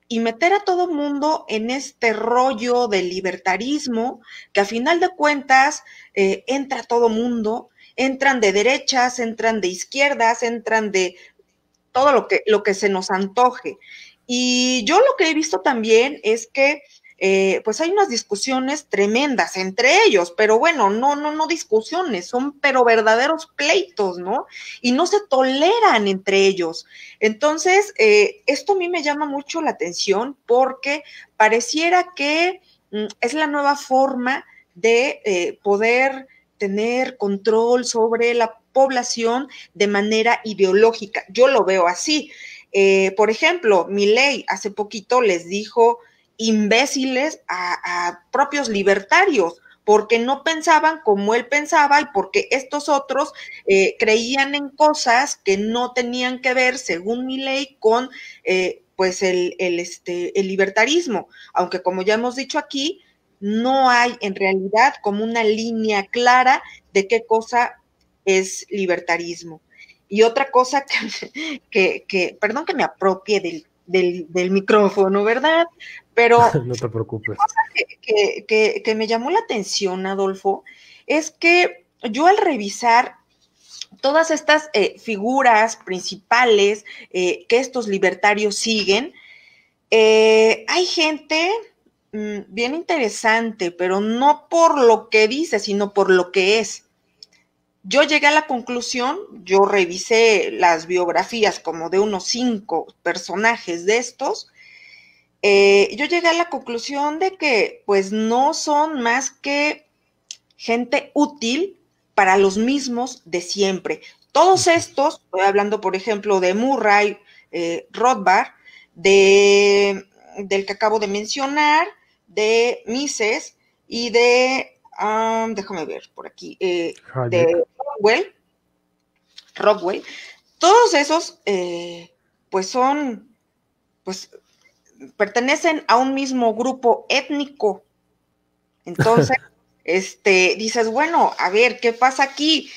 y meter a todo mundo en este rollo de libertarismo que a final de cuentas eh, entra todo mundo, entran de derechas, entran de izquierdas, entran de todo lo que, lo que se nos antoje. Y yo lo que he visto también es que eh, pues hay unas discusiones tremendas entre ellos, pero bueno, no, no, no discusiones, son pero verdaderos pleitos, ¿no? Y no se toleran entre ellos. Entonces, eh, esto a mí me llama mucho la atención porque pareciera que mm, es la nueva forma de eh, poder tener control sobre la población de manera ideológica. Yo lo veo así. por ejemplo, mi ley hace poquito les dijo imbéciles a, propios libertarios, porque no pensaban como él pensaba y porque estos otros eh, creían en cosas que no tenían que ver, según mi ley, con eh, pues el, el, este, el libertarismo. Aunque como ya hemos dicho aquí, no hay en realidad como una línea clara de qué cosa es libertarismo. Y otra cosa que, que perdón que me apropie del del, micrófono, ¿verdad? Pero... no te preocupes. Una cosa que, me llamó la atención, Adolfo, es que yo al revisar todas estas eh, figuras principales eh, que estos libertarios siguen, eh, hay gente mm, bien interesante, pero no por lo que dice, sino por lo que es. Yo llegué a la conclusión, yo revisé las biografías como de unos cinco personajes de estos, eh, yo llegué a la conclusión de que pues no son más que gente útil para los mismos de siempre. Todos estos, estoy hablando por ejemplo de Murray, eh, Rothbard, de, del que acabo de mencionar, de Mises y de, ah, déjame ver por aquí, eh, de Rockwell, todos esos, eh, pues son, pues pertenecen a un mismo grupo étnico. Entonces, este, dices, bueno, a ver, ¿qué pasa aquí?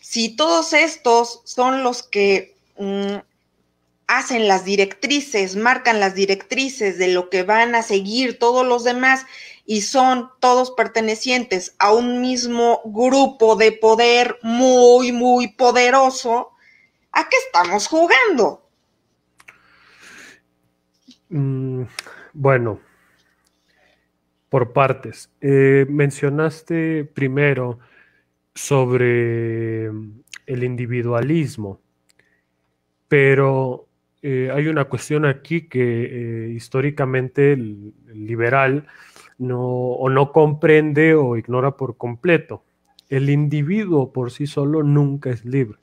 Si todos estos son los que mm, hacen las directrices, marcan las directrices de lo que van a seguir todos los demás y son todos pertenecientes a un mismo grupo de poder muy, muy poderoso, ¿a qué estamos jugando? Mm, bueno, por partes. Eh, mencionaste primero sobre el individualismo, pero eh, hay una cuestión aquí que eh, históricamente el, liberal no, o no comprende o ignora por completo. El individuo por sí solo nunca es libre.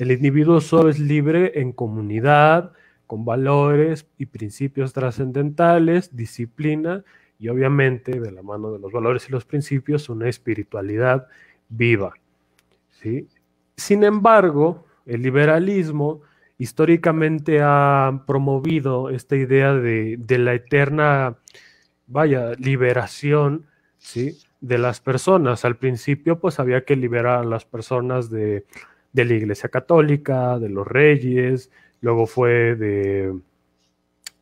El individuo solo es libre en comunidad, con valores y principios trascendentales, disciplina y obviamente de la mano de los valores y los principios una espiritualidad viva. ¿sí? Sin embargo, el liberalismo históricamente ha promovido esta idea de, la eterna, vaya, liberación, ¿sí? De las personas. Al principio, pues había que liberar a las personas de, la Iglesia Católica, de los reyes, luego fue de,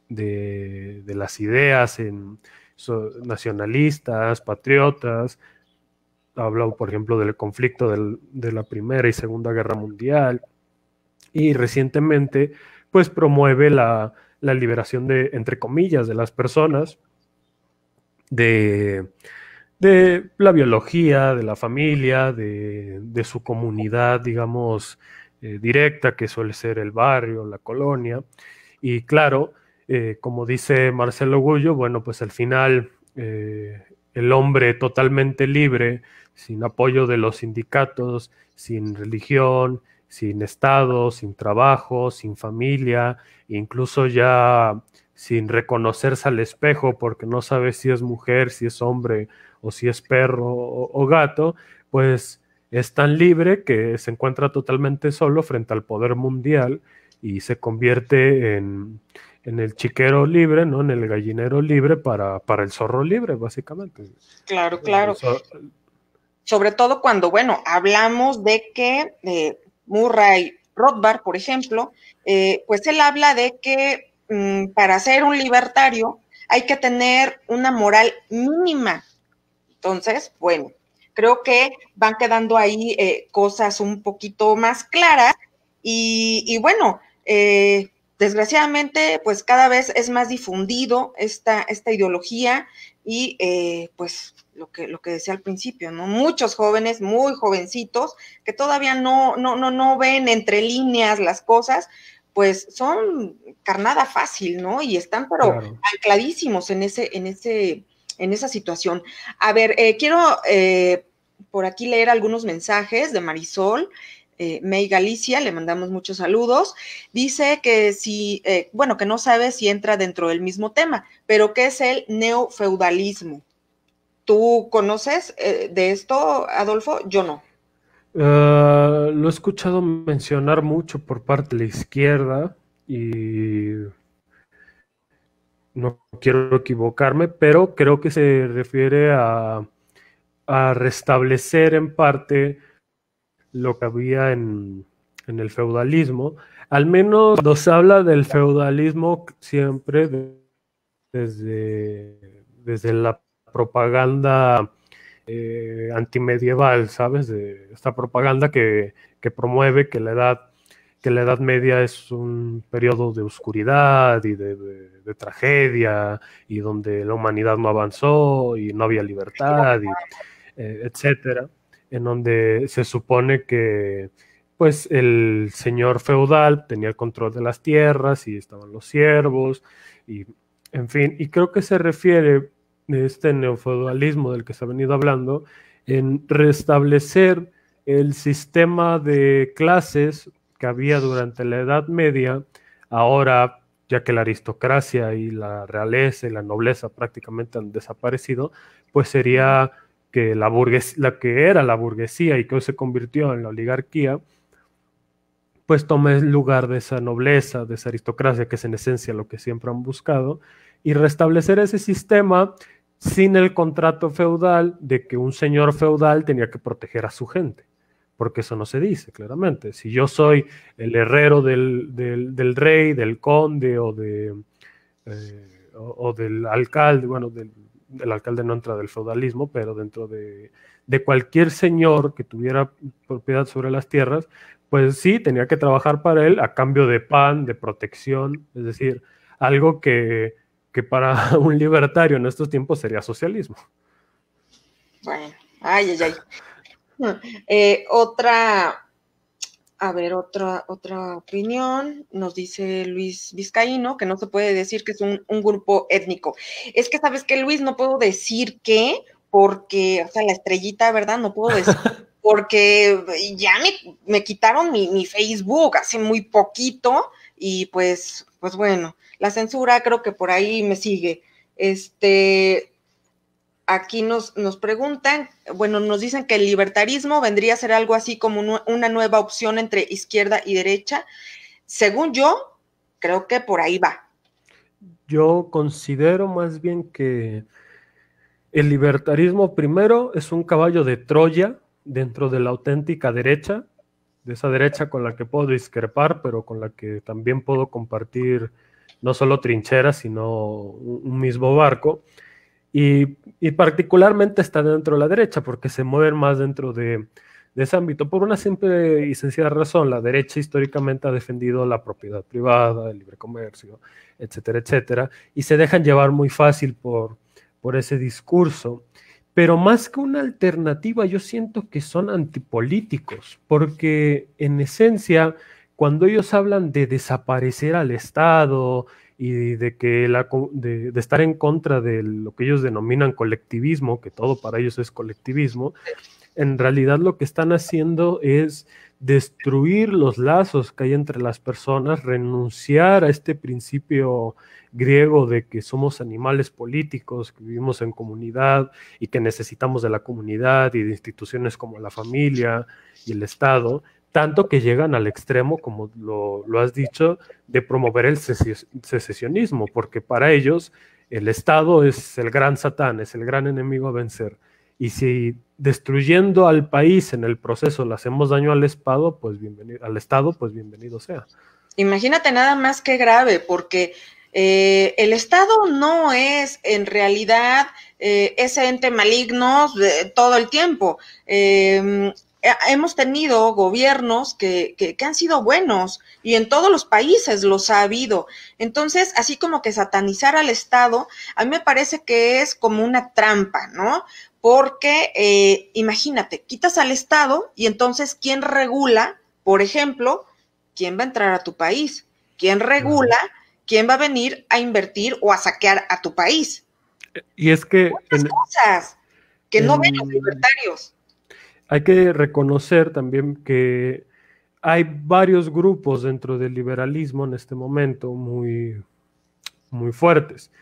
de, las ideas en, nacionalistas, patriotas. Habló, por ejemplo, del conflicto de la Primera y Segunda Guerra Mundial y recientemente pues promueve la, liberación de, entre comillas, de las personas, de, de la biología, de la familia, de, su comunidad, digamos, eh, directa, que suele ser el barrio, la colonia. Y claro, eh, como dice Marcelo Gullo, bueno, pues al final eh, el hombre totalmente libre, sin apoyo de los sindicatos, sin religión, sin Estado, sin trabajo, sin familia, incluso ya sin reconocerse al espejo porque no sabe si es mujer, si es hombre o si es perro o, gato, pues es tan libre que se encuentra totalmente solo frente al poder mundial y se convierte en, el chiquero libre, ¿no? En el gallinero libre para, para el zorro libre, básicamente. Claro, eh, claro. Sobre todo cuando, bueno, hablamos de que eh, Murray Rothbard, por ejemplo, eh, pues él habla de que mm, para ser un libertario hay que tener una moral mínima. Entonces, bueno, creo que van quedando ahí eh, cosas un poquito más claras y, bueno, eh, desgraciadamente, pues cada vez es más difundido esta, esta ideología, y eh, pues lo que, lo que decía al principio, ¿no? Muchos jóvenes, muy jovencitos, que todavía no, no, no, ven entre líneas las cosas, pues son carnada fácil, ¿no? Y están pero ancladísimos en ese, en ese, en esa situación. A ver, eh, quiero eh, por aquí leer algunos mensajes de Marisol. Eh, May Galicia, le mandamos muchos saludos, dice que si, eh, bueno, que no sabe si entra dentro del mismo tema, pero ¿qué es el neofeudalismo? ¿Tú conoces eh, de esto, Adolfo? Yo no. Ah, lo he escuchado mencionar mucho por parte de la izquierda y no quiero equivocarme, pero creo que se refiere a, a restablecer en parte lo que había en, el feudalismo. Al menos nos habla del feudalismo siempre desde, la propaganda eh, antimedieval, ¿sabes? De esta propaganda que, promueve que la edad que la Edad Media es un periodo de oscuridad y de, tragedia, y donde la humanidad no avanzó y no había libertad, y, eh, etcétera en donde se supone que pues el señor feudal tenía el control de las tierras y estaban los siervos y en fin, y creo que se refiere este neofeudalismo del que se ha venido hablando en restablecer el sistema de clases que había durante la Edad Media, ahora ya que la aristocracia y la realeza y la nobleza prácticamente han desaparecido, pues sería que la, la que era la burguesía y que hoy se convirtió en la oligarquía, pues tome el lugar de esa nobleza, de esa aristocracia, que es en esencia lo que siempre han buscado, y restablecer ese sistema sin el contrato feudal de que un señor feudal tenía que proteger a su gente, porque eso no se dice claramente. Si yo soy el herrero del, rey, del conde o, de, eh, o del alcalde, bueno, del el alcalde no entra del feudalismo, pero dentro de, cualquier señor que tuviera propiedad sobre las tierras, pues sí, tenía que trabajar para él a cambio de pan, de protección, es decir, algo que, para un libertario en estos tiempos sería socialismo. Bueno, ay, ay, ay. Eh, otra a ver, otra, otra opinión. Nos dice Luis Vizcaíno que no se puede decir que es un, grupo étnico. Es que, ¿sabes que Luis? No puedo decir qué, porque, o sea, la estrellita, ¿verdad? No puedo decir. porque ya me, me quitaron mi, mi, Facebook hace muy poquito y pues, pues bueno, la censura creo que por ahí me sigue. Este, aquí nos, nos preguntan, bueno, nos dicen que el libertarismo vendría a ser algo así como una nueva opción entre izquierda y derecha. Según yo, creo que por ahí va. Yo considero más bien que el libertarismo primero es un caballo de Troya dentro de la auténtica derecha, de esa derecha con la que puedo discrepar, pero con la que también puedo compartir no solo trincheras, sino un mismo barco. Y, particularmente está dentro de la derecha, porque se mueven más dentro de, ese ámbito, por una simple y sencilla razón. La derecha históricamente ha defendido la propiedad privada, el libre comercio, etcétera, etcétera, y se dejan llevar muy fácil por, por ese discurso. Pero más que una alternativa, yo siento que son antipolíticos, porque en esencia, cuando ellos hablan de desaparecer al Estado, y de que la, de, de, estar en contra de lo que ellos denominan colectivismo, que todo para ellos es colectivismo, en realidad lo que están haciendo es destruir los lazos que hay entre las personas, renunciar a este principio griego de que somos animales políticos, que vivimos en comunidad y que necesitamos de la comunidad y de instituciones como la familia y el Estado, tanto que llegan al extremo, como lo, has dicho, de promover el secesionismo, porque para ellos el Estado es el gran satán, es el gran enemigo a vencer. Y si destruyendo al país en el proceso le hacemos daño al Estado, pues bienvenido, al Estado, pues bienvenido sea. Imagínate nada más que grave, porque eh, el Estado no es en realidad eh, ese ente maligno de, todo el tiempo. Em, eh, hemos tenido gobiernos que, que, han sido buenos y en todos los países los ha habido. Entonces, así como que satanizar al Estado, a mí me parece que es como una trampa, ¿no? Porque eh, imagínate, quitas al Estado y entonces, ¿quién regula, por ejemplo, quién va a entrar a tu país? ¿Quién regula quién va a venir a invertir o a saquear a tu país? Y es que... Muchas cosas que no ven los libertarios hay que reconocer también que hay varios grupos dentro del liberalismo en este momento muy, muy fuertes.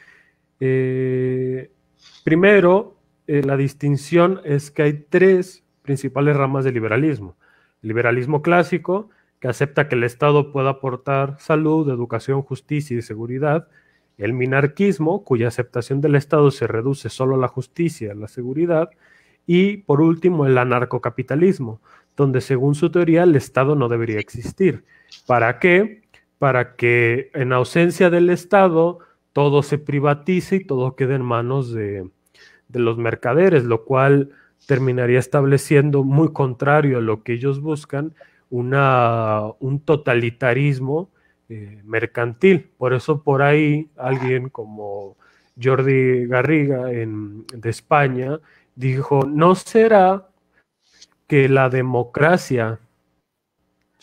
Eh, primero, eh, la distinción es que hay tres principales ramas del liberalismo. El liberalismo clásico, que acepta que el Estado pueda aportar salud, educación, justicia y seguridad. El minarquismo, cuya aceptación del Estado se reduce solo a la justicia, a la seguridad y por último, el anarcocapitalismo, donde según su teoría el Estado no debería existir. ¿Para qué? Para que en ausencia del Estado todo se privatice y todo quede en manos de, de los mercaderes, lo cual terminaría estableciendo, muy contrario a lo que ellos buscan, una, un totalitarismo eh, mercantil. Por eso por ahí alguien como Jordi Garriga de España dijo, ¿no será que la democracia,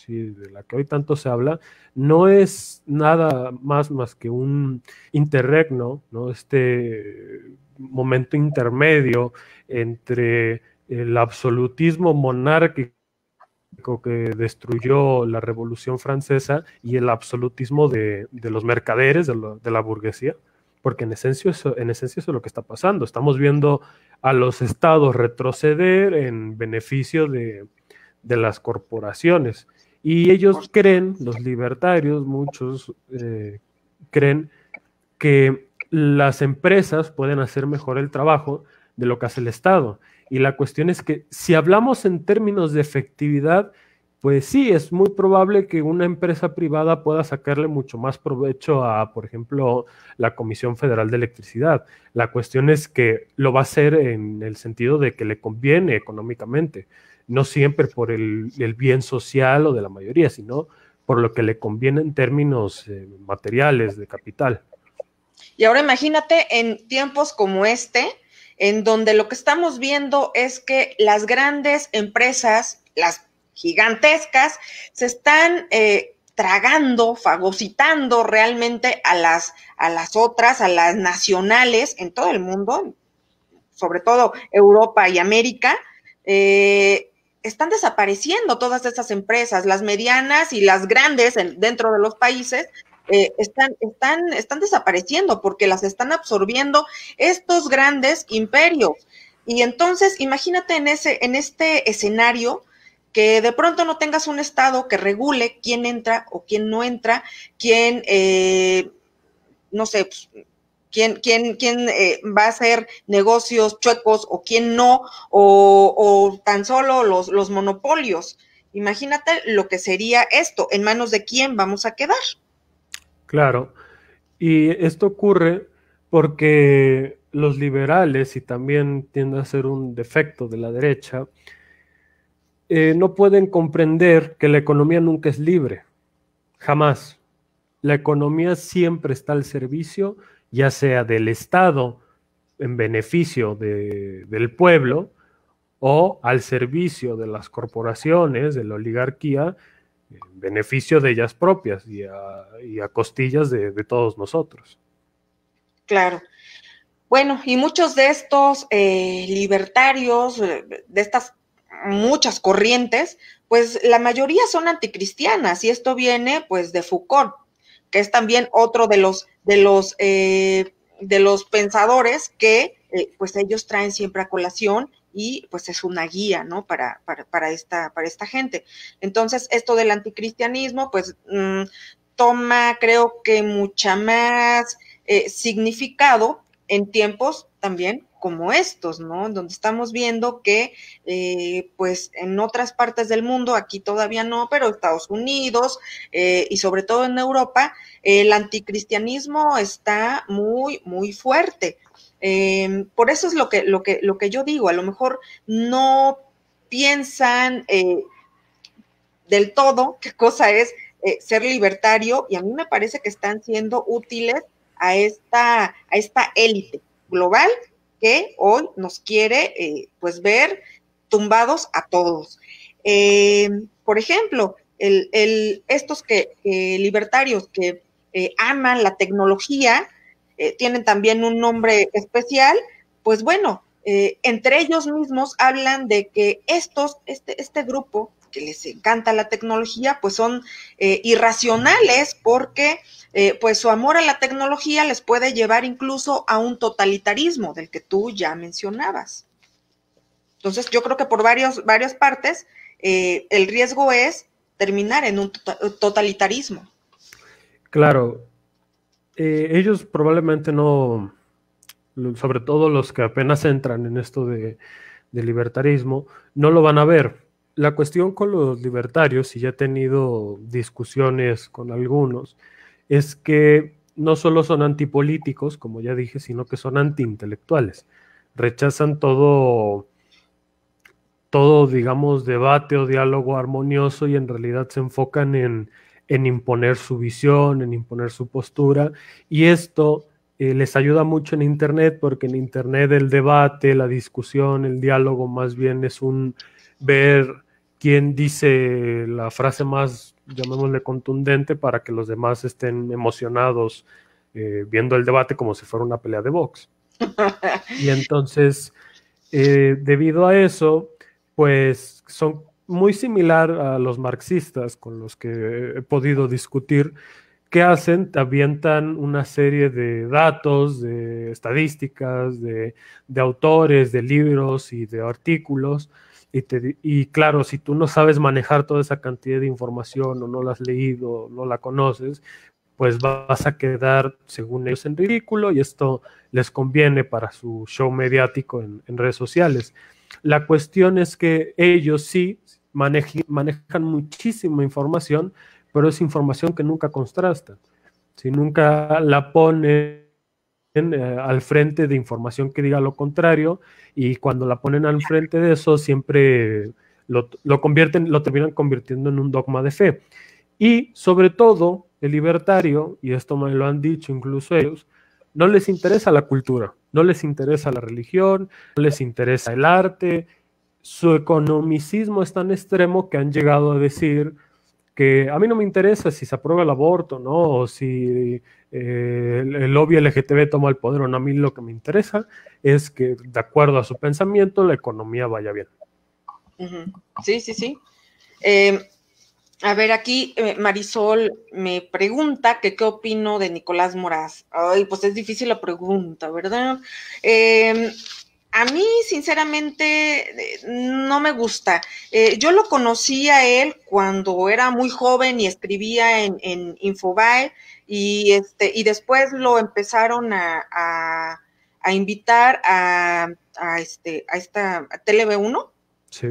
de la que hoy tanto se habla, no es nada más más que un interregno, ¿no? este momento intermedio entre el absolutismo monárquico que destruyó la Revolución Francesa y el absolutismo de, de los mercaderes, de la burguesía? porque en esencia, eso, en es lo que está pasando. Estamos viendo a los estados retroceder en beneficio de, las corporaciones. Y ellos creen, los libertarios, muchos eh, creen que las empresas pueden hacer mejor el trabajo de lo que hace el Estado. Y la cuestión es que si hablamos en términos de efectividad, pues sí, es muy probable que una empresa privada pueda sacarle mucho más provecho a, por ejemplo, la Comisión Federal de Electricidad. La cuestión es que lo va a hacer en el sentido de que le conviene económicamente, no siempre por el, bien social o de la mayoría, sino por lo que le conviene en términos eh, materiales de capital. Y ahora imagínate en tiempos como este, en donde lo que estamos viendo es que las grandes empresas, las gigantescas, se están eh, tragando, fagocitando realmente a las, a las otras, a las nacionales en todo el mundo, sobre todo Europa y América. Eh, están desapareciendo todas esas empresas, las medianas y las grandes dentro de los países, eh, están, están, están desapareciendo porque las están absorbiendo estos grandes imperios. Y entonces, imagínate en, ese, en este escenario que de pronto no tengas un Estado que regule quién entra o quién no entra, quién, eh, no sé, pues, quién, quién, eh, va a hacer negocios chuecos o quién no, o, o tan solo los, los monopolios. Imagínate lo que sería esto, en manos de quién vamos a quedar. Claro, y esto ocurre porque los liberales, y también tiende a ser un defecto de la derecha, eh, no pueden comprender que la economía nunca es libre, jamás. La economía siempre está al servicio, ya sea del Estado en beneficio del pueblo o al servicio de las corporaciones, de la oligarquía, en beneficio de ellas propias y a, costillas de, todos nosotros. Claro. Bueno, y muchos de estos eh, libertarios, eh, de estas muchas corrientes, pues la mayoría son anticristianas y esto viene pues de Foucault, que es también otro de los de los eh, de los pensadores que eh, pues ellos traen siempre a colación y pues es una guía, ¿no? Para, para, esta, para esta gente. Entonces, esto del anticristianismo, pues mm, toma creo que mucha más eh, significado en tiempos también como estos, ¿no? Donde estamos viendo que, eh, pues, en otras partes del mundo, aquí todavía no, pero Estados Unidos eh, y sobre todo en Europa, el anticristianismo está muy, muy fuerte. Em, por eso es lo que, lo, que, lo que yo digo, a lo mejor no piensan eh, del todo qué cosa es ser libertario y a mí me parece que están siendo útiles a esta, a esta élite global que hoy nos quiere eh, pues ver tumbados a todos. Eh, por ejemplo, estos que, libertarios que eh, aman la tecnología tienen también un nombre especial, pues bueno, entre ellos mismos hablan de que estos, este, este grupo que les encanta la tecnología, pues son eh, irracionales porque eh, pues su amor a la tecnología les puede llevar incluso a un totalitarismo del que tú ya mencionabas. Entonces yo creo que por varios, varias partes eh, el riesgo es terminar en un tota-, totalitarismo. Claro, ellos probablemente no, sobre todo los que apenas entran en esto de, de libertarismo, no lo van a ver la cuestión con los libertarios, y ya he tenido discusiones con algunos, es que no solo son antipolíticos, como ya dije, sino que son antiintelectuales. Rechazan todo, todo, digamos, debate o diálogo armonioso y en realidad se enfocan en, imponer su visión, en imponer su postura. Y esto eh, les ayuda mucho en Internet porque en Internet el debate, la discusión, el diálogo más bien es un ver quién dice la frase más, llamémosle, contundente para que los demás estén emocionados eh, viendo el debate como si fuera una pelea de box. Y entonces, eh, debido a eso, pues son muy similar a los marxistas con los que he podido discutir, qué hacen, avientan una serie de datos, de estadísticas, de, de autores, de libros y de artículos, y, claro, si tú no sabes manejar toda esa cantidad de información o no la has leído, no la conoces, pues vas a quedar, según ellos, en ridículo y esto les conviene para su show mediático en, redes sociales. La cuestión es que ellos sí manejan muchísima información, pero es información que nunca contrasta. Si nunca la pone eh, al frente de información que diga lo contrario y cuando la ponen al frente de eso siempre lo, lo convierten, lo terminan convirtiendo en un dogma de fe. Y sobre todo, el libertario, y esto me lo han dicho incluso ellos, no les interesa la cultura, no les interesa la religión, no les interesa el arte, su economicismo es tan extremo que han llegado a decir que a mí no me interesa si se aprueba el aborto, ¿no? O si eh, el lobby LGTB toma el poder o no. A mí lo que me interesa es que, de acuerdo a su pensamiento, la economía vaya bien. Sí, sí, sí. Em, a ver, aquí eh, Marisol me pregunta qué opino de Nicolás Moraz. Ay, pues es difícil la pregunta, ¿verdad? Em, a mí, sinceramente, eh, no me gusta. Eh, yo lo conocí a él cuando era muy joven y escribía en, Infobae y, este, y después lo empezaron a, invitar a, este, a esta 1 Sí.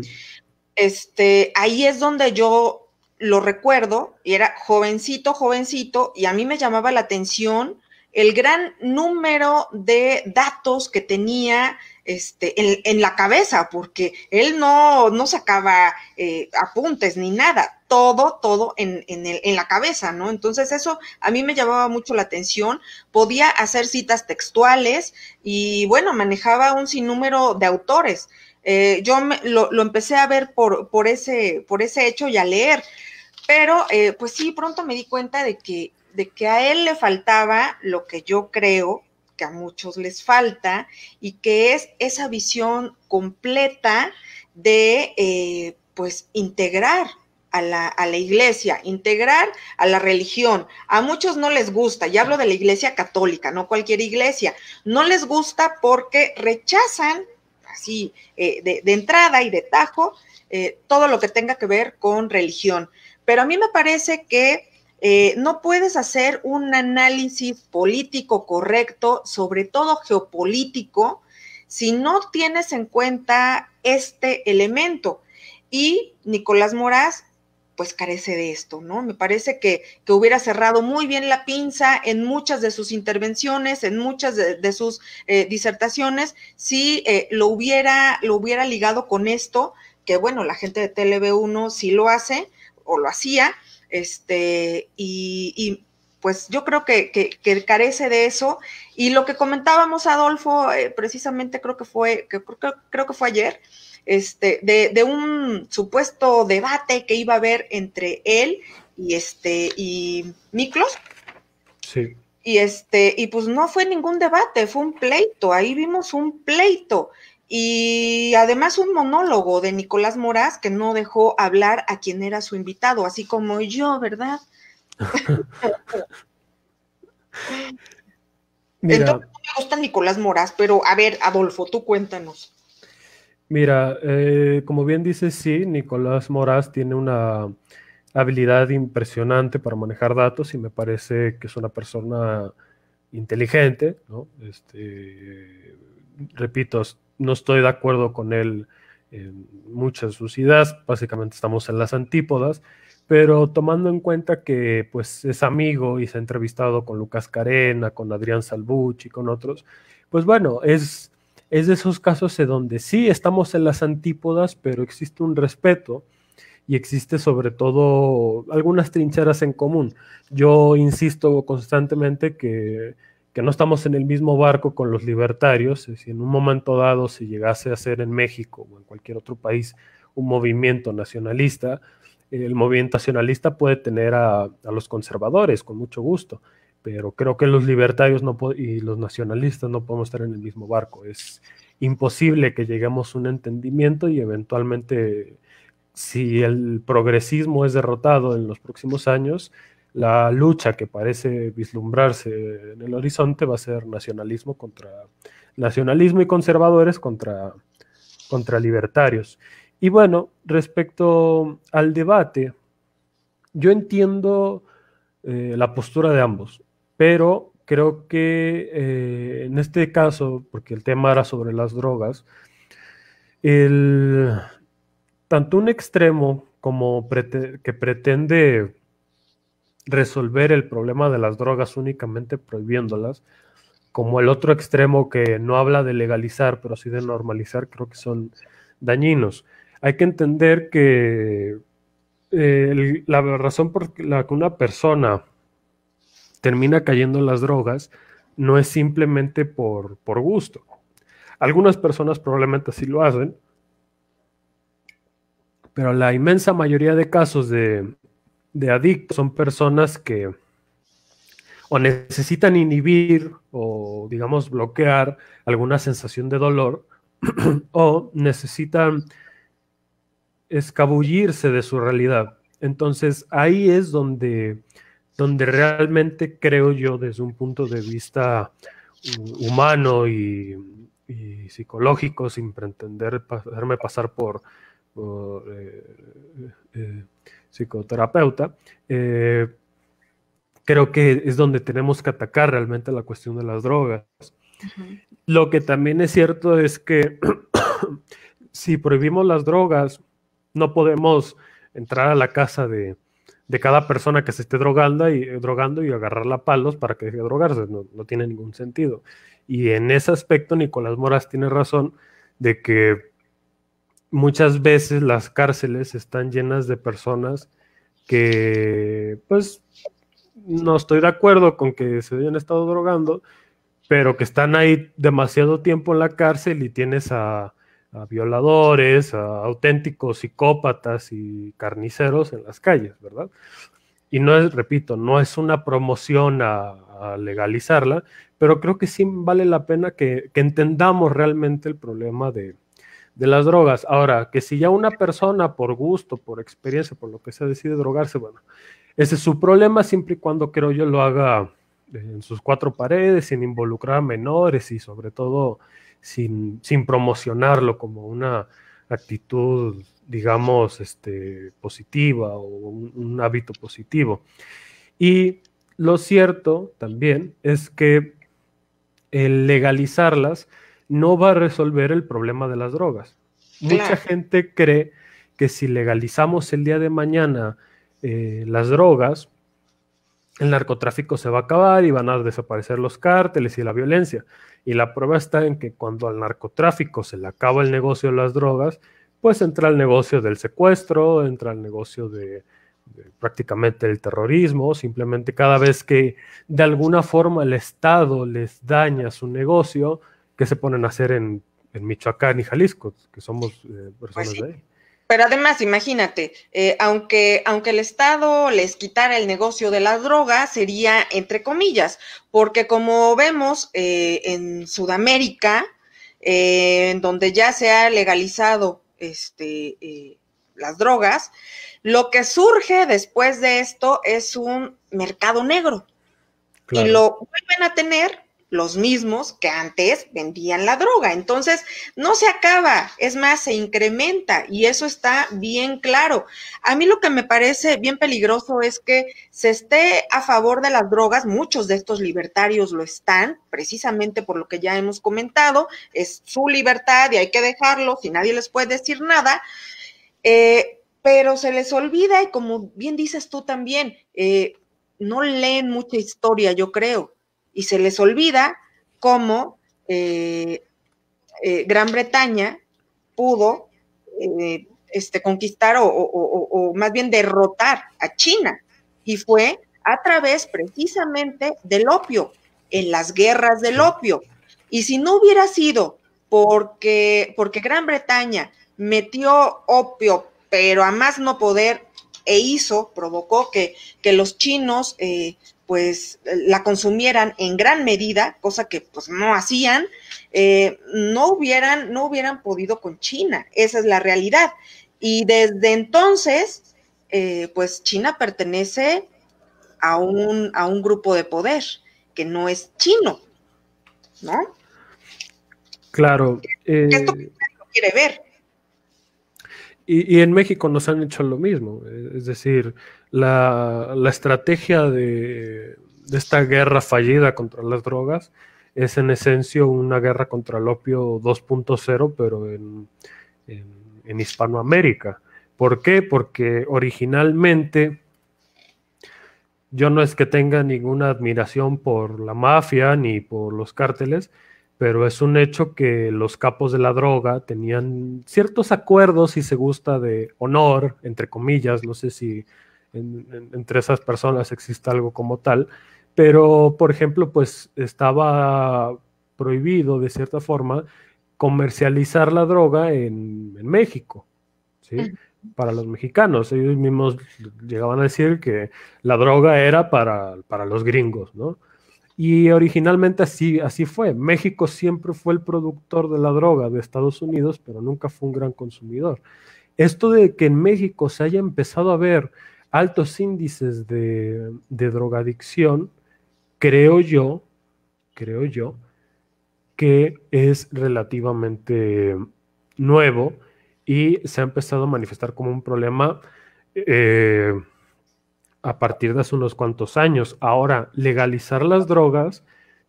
Este, ahí es donde yo lo recuerdo, y era jovencito, jovencito, y a mí me llamaba la atención el gran número de datos que tenía este, en, la cabeza, porque él no, no sacaba eh, apuntes ni nada, todo, todo en, el, en la cabeza, ¿no? Entonces eso a mí me llamaba mucho la atención, podía hacer citas textuales y bueno, manejaba un sinnúmero de autores. Eh, yo lo, empecé a ver por, por, ese, por ese hecho y a leer, pero eh, pues sí, pronto me di cuenta de que, de que a él le faltaba lo que yo creo que a muchos les falta y que es esa visión completa de, eh, pues, integrar a la, iglesia, integrar a la religión. A muchos no les gusta, y hablo de la iglesia católica, no cualquier iglesia, no les gusta porque rechazan, así, eh, de, entrada y de tajo, eh, todo lo que tenga que ver con religión. Pero a mí me parece que eh, no puedes hacer un análisis político correcto, sobre todo geopolítico, si no tienes en cuenta este elemento. Y Nicolás Moraz, pues carece de esto, ¿no? Me parece que, hubiera cerrado muy bien la pinza en muchas de sus intervenciones, en muchas de, sus eh, disertaciones, si eh, lo, hubiera, lo hubiera ligado con esto, que bueno, la gente de TV1 sí lo hace o lo hacía, este, y, pues yo creo que, carece de eso. Y lo que comentábamos, Adolfo, eh, precisamente creo que fue, que, creo, que fue ayer, este, de, un supuesto debate que iba a haber entre él y este y Miklos. Sí. Y este, y pues no fue ningún debate, fue un pleito. Ahí vimos un pleito y además un monólogo de Nicolás Moraz que no dejó hablar a quien era su invitado, así como yo, ¿verdad? Entonces me gusta Nicolás Moraz, pero a ver, Adolfo, tú cuéntanos. Mira, eh, como bien dices, sí, Nicolás Moraz tiene una habilidad impresionante para manejar datos y me parece que es una persona inteligente, ¿no? Este, repito, no estoy de acuerdo con él en muchas de sus ideas, básicamente estamos en las antípodas, pero tomando en cuenta que pues es amigo y se ha entrevistado con Lucas Carena, con Adrián y con otros, pues bueno, es, es de esos casos en donde sí estamos en las antípodas, pero existe un respeto y existe sobre todo algunas trincheras en común. Yo insisto constantemente que que no estamos en el mismo barco con los libertarios, eh, si en un momento dado si llegase a ser en México o en cualquier otro país un movimiento nacionalista, eh, el movimiento nacionalista puede tener a, los conservadores, con mucho gusto, pero creo que los libertarios no y los nacionalistas no podemos estar en el mismo barco. Es imposible que lleguemos a un entendimiento y eventualmente, si el progresismo es derrotado en los próximos años, la lucha que parece vislumbrarse en el horizonte va a ser nacionalismo contra nacionalismo y conservadores contra, contra libertarios. Y bueno, respecto al debate, yo entiendo eh, la postura de ambos, pero creo que eh, en este caso, porque el tema era sobre las drogas, el, tanto un extremo como que pretende resolver el problema de las drogas únicamente prohibiéndolas, como el otro extremo que no habla de legalizar, pero sí de normalizar, creo que son dañinos. Hay que entender que eh, la razón por la que una persona termina cayendo en las drogas no es simplemente por, gusto. Algunas personas probablemente así lo hacen, pero la inmensa mayoría de casos de de adictos son personas que o necesitan inhibir o, digamos, bloquear alguna sensación de dolor o necesitan escabullirse de su realidad. Entonces ahí es donde, donde realmente creo yo desde un punto de vista humano y, psicológico, sin pretender hacerme pasar por, eh, eh, psicoterapeuta, eh, creo que es donde tenemos que atacar realmente la cuestión de las drogas. Lo que también es cierto es que si prohibimos las drogas, no podemos entrar a la casa de, cada persona que se esté drogando y, drogando y agarrarla a palos para que deje de drogarse. No, no, tiene ningún sentido. Y en ese aspecto, Nicolás Moras tiene razón de que muchas veces las cárceles están llenas de personas que, pues, no estoy de acuerdo con que se hayan estado drogando, pero que están ahí demasiado tiempo en la cárcel y tienes a, violadores, a auténticos psicópatas y carniceros en las calles, ¿verdad? Y no es, repito, no es una promoción a, legalizarla, pero creo que sí vale la pena que entendamos realmente el problema de, de las drogas. Ahora, que si ya una persona por gusto, por experiencia, por lo que sea, decide drogarse, bueno, ese es su problema siempre y cuando creo yo lo haga eh, en sus cuatro paredes, sin involucrar a menores y sobre todo sin, sin promocionarlo como una actitud, digamos, este, positiva o un hábito positivo. Y lo cierto también es que el legalizarlas, no va a resolver el problema de las drogas. Mucha gente cree que si legalizamos el día de mañana eh, las drogas, el narcotráfico se va a acabar y van a desaparecer los cárteles y la violencia. Y la prueba está en que cuando al narcotráfico se le acaba el negocio de las drogas, pues entra el negocio del secuestro, entra el negocio de prácticamente el terrorismo, simplemente cada vez que de alguna forma el Estado les daña su negocio, qué se ponen a hacer en, Michoacán y Jalisco, que somos eh, personas pues de ahí. Pero además, imagínate, eh, aunque, aunque el Estado les quitara el negocio de las drogas, sería entre comillas, porque como vemos eh, en Sudamérica, en donde ya se ha legalizado este, las drogas, lo que surge después de esto es un mercado negro. Y lo vuelven a tener los mismos que antes vendían la droga. Entonces, no se acaba, es más, se incrementa y eso está bien claro. A mí lo que me parece bien peligroso es que se esté a favor de las drogas, muchos de estos libertarios lo están, precisamente por lo que ya hemos comentado, es su libertad y hay que dejarlo, si nadie les puede decir nada. Eh, pero se les olvida y como bien dices tú también, eh, no leen mucha historia, yo creo y se les olvida cómo eh, eh, Gran Bretaña pudo eh, este, conquistar o, más bien derrotar a China. Y fue a través precisamente del opio, en las guerras del opio. Y si no hubiera sido porque, porque Gran Bretaña metió opio, pero a más no poder, e hizo, provocó que, los chinos pues la consumieran en gran medida, cosa que pues no hacían, eh, no hubieran, no hubieran podido con China. Esa es la realidad. Y desde entonces, eh, pues China pertenece a un, a un grupo de poder que no es chino, ¿no? Claro. Esto eh, quiere ver. Y, en México nos han hecho lo mismo. Eh, es decir, la, estrategia de, esta guerra fallida contra las drogas es en esencia una guerra contra el opio 2.0, pero en, en Hispanoamérica. ¿Por qué? Porque originalmente yo no es que tenga ninguna admiración por la mafia ni por los cárteles, pero es un hecho que los capos de la droga tenían ciertos acuerdos, si se gusta, de honor, entre comillas, no sé si entre esas personas existe algo como tal, pero, por ejemplo, pues estaba prohibido, de cierta forma, comercializar la droga en, México, ¿sí? para los mexicanos. Ellos mismos llegaban a decir que la droga era para, para los gringos, ¿no? Y originalmente así, así fue. México siempre fue el productor de la droga de Estados Unidos, pero nunca fue un gran consumidor. Esto de que en México se haya empezado a ver altos índices de, de drogadicción, creo yo, creo yo, que es relativamente nuevo y se ha empezado a manifestar como un problema eh, a partir de hace unos cuantos años. Ahora, legalizar las drogas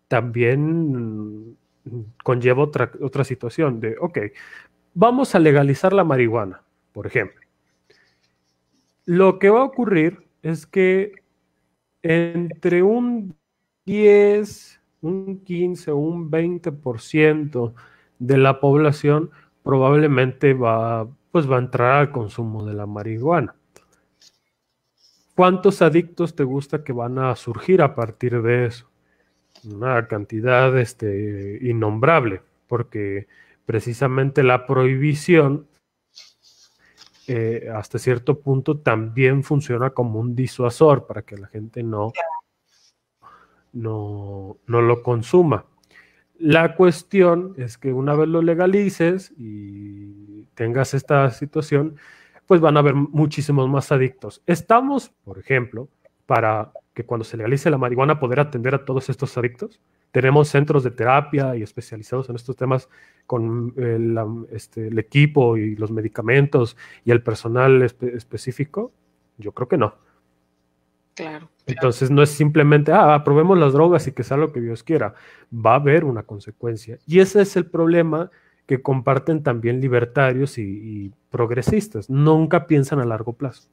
también conlleva otra, otra situación de, ok, vamos a legalizar la marihuana, por ejemplo. Lo que va a ocurrir es que entre un 10, un 15, un 20% de la población probablemente va, pues va a entrar al consumo de la marihuana. ¿Cuántos adictos te gusta que van a surgir a partir de eso? Una cantidad este, innombrable, porque precisamente la prohibición eh, hasta cierto punto también funciona como un disuasor para que la gente no, no, no lo consuma. La cuestión es que una vez lo legalices y tengas esta situación, pues van a haber muchísimos más adictos. Estamos, por ejemplo, para que cuando se legalice la marihuana poder atender a todos estos adictos. Tenemos centros de terapia y especializados en estos temas con eh, este, el, equipo y los medicamentos y el personal específico. Yo creo que no. Claro. Entonces no es simplemente, ah, aprobemos las drogas y que sea lo que Dios quiera. Va a haber una consecuencia. Y ese es el problema que comparten también libertarios y, progresistas. Nunca piensan a largo plazo.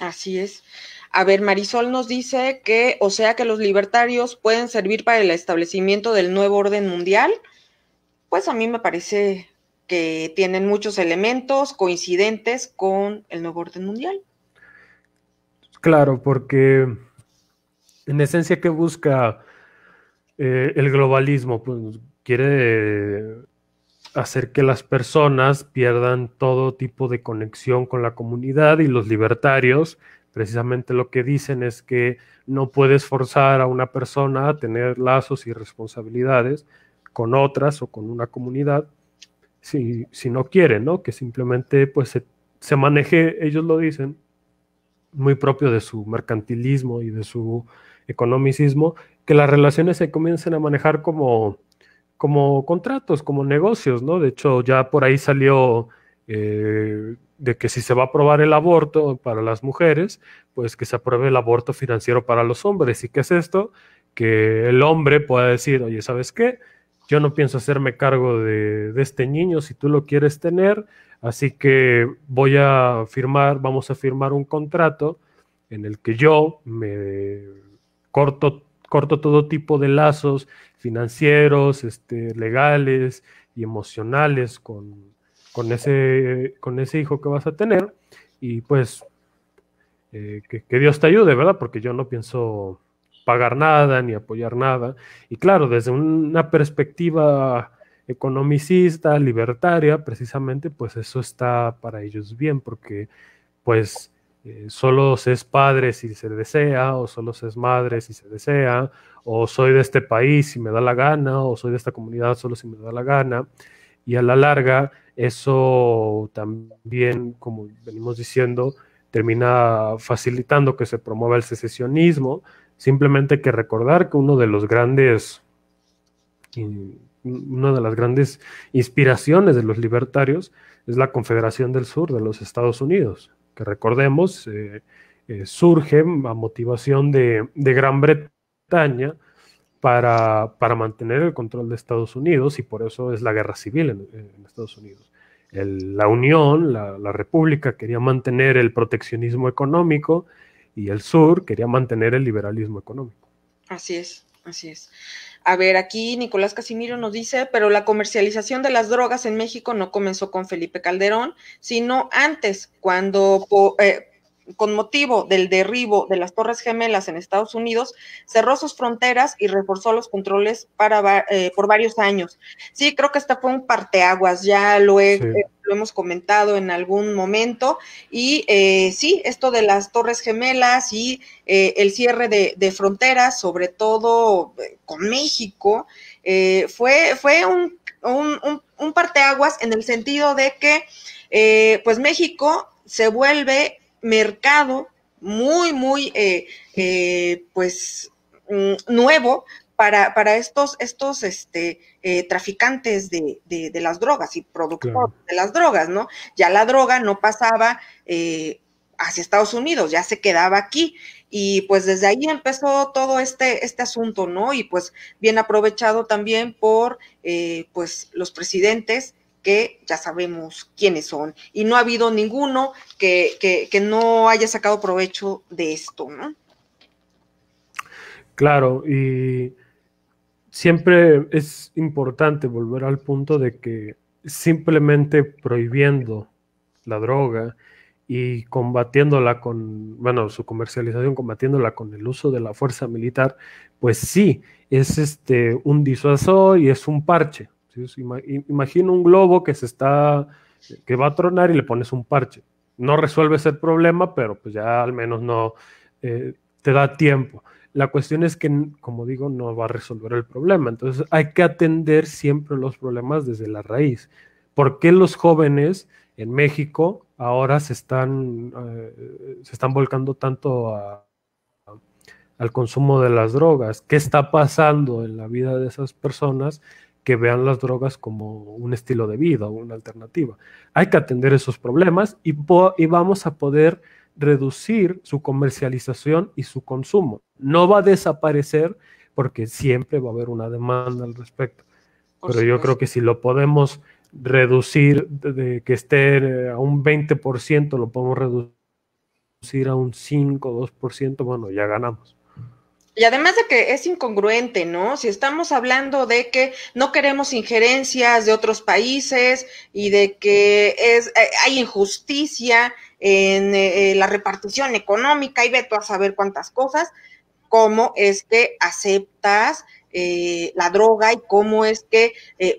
Así es. A ver, Marisol nos dice que, o sea, que los libertarios pueden servir para el establecimiento del nuevo orden mundial. Pues a mí me parece que tienen muchos elementos coincidentes con el nuevo orden mundial. Claro, porque en esencia, que busca eh, el globalismo? Pues quiere hacer que las personas pierdan todo tipo de conexión con la comunidad y los libertarios precisamente lo que dicen es que no puedes forzar a una persona a tener lazos y responsabilidades con otras o con una comunidad si, si no quiere, ¿no? Que simplemente pues se, maneje, ellos lo dicen, muy propio de su mercantilismo y de su economicismo, que las relaciones se comiencen a manejar como como contratos, como negocios, ¿no? De hecho, ya por ahí salió eh, de que si se va a aprobar el aborto para las mujeres, pues que se apruebe el aborto financiero para los hombres. ¿Y qué es esto? Que el hombre pueda decir, oye, ¿sabes qué? Yo no pienso hacerme cargo de, de este niño si tú lo quieres tener, así que voy a firmar, vamos a firmar un contrato en el que yo me corto corto todo tipo de lazos financieros, este, legales y emocionales con, ese, con ese hijo que vas a tener. Y pues eh, que, que, Dios te ayude, ¿verdad? Porque yo no pienso pagar nada ni apoyar nada. Y claro, desde una perspectiva economicista, libertaria, precisamente, pues eso está para ellos bien, porque pues eh, solo se es padre si se desea, o solo se es madre si se desea, o soy de este país si me da la gana, o soy de esta comunidad solo si me da la gana. Y a la larga, eso también, como venimos diciendo, termina facilitando que se promueva el secesionismo. Simplemente hay que recordar que uno de los grandes, eh, una de las grandes inspiraciones de los libertarios es la Confederación del Sur de los Estados Unidos, que recordemos, eh, eh, surge a motivación de, Gran Bretaña para, mantener el control de Estados Unidos y por eso es la guerra civil en, Estados Unidos. la Unión, la, la, República quería mantener el proteccionismo económico y el sur quería mantener el liberalismo económico. Así es, así es. A ver, aquí Nicolás Casimiro nos dice, pero la comercialización de las drogas en México no comenzó con Felipe Calderón, sino antes, cuando, eh, con motivo del derribo de las Torres Gemelas en Estados Unidos, cerró sus fronteras y reforzó los controles para, eh, por varios años. Sí, creo que este fue un parteaguas, ya eh, lo, hemos comentado en algún momento. Y eh, sí, esto de las Torres Gemelas y el cierre de, fronteras, sobre todo con México, fue, fue un, parteaguas en el sentido de que pues México se vuelve mercado muy, muy, eh, eh, pues, mm, nuevo para, para, estos, estos este, eh, traficantes de, las drogas y productores de las drogas, ¿no? Ya la droga no pasaba hacia Estados Unidos, ya se quedaba aquí. Y pues desde ahí empezó todo este, este asunto, ¿no? Y pues bien aprovechado también por pues los presidentes que ya sabemos quiénes son y no ha habido ninguno que, no haya sacado provecho de esto, ¿no? Claro, y siempre es importante volver al punto de que simplemente prohibiendo la droga y combatiéndola con, bueno, su comercialización, combatiéndola con el uso de la fuerza militar, pues sí, es este un disuasor y es un parche, Imagino imagina un globo que se está, que va a tronar y le pones un parche. No resuelves el problema, pero pues ya al menos no eh, te da tiempo. La cuestión es que, como digo, no va a resolver el problema. Entonces hay que atender siempre los problemas desde la raíz. ¿Por qué los jóvenes en México ahora se están, eh, se están volcando tanto al consumo de las drogas? ¿Qué está pasando en la vida de esas personas que vean las drogas como un estilo de vida o una alternativa. Hay que atender esos problemas y, vamos a poder reducir su comercialización y su consumo. No va a desaparecer porque siempre va a haber una demanda al respecto. Pero yo creo que si lo podemos reducir, de, que esté eh, a un 20%, lo podemos reducir a un 5, 2%, bueno, ya ganamos. Y además de que es incongruente, ¿no? Si estamos hablando de que no queremos injerencias de otros países y de que es, eh, hay injusticia en eh, la repartición económica y tú a saber cuántas cosas, ¿cómo es que aceptas eh, la droga y cómo es que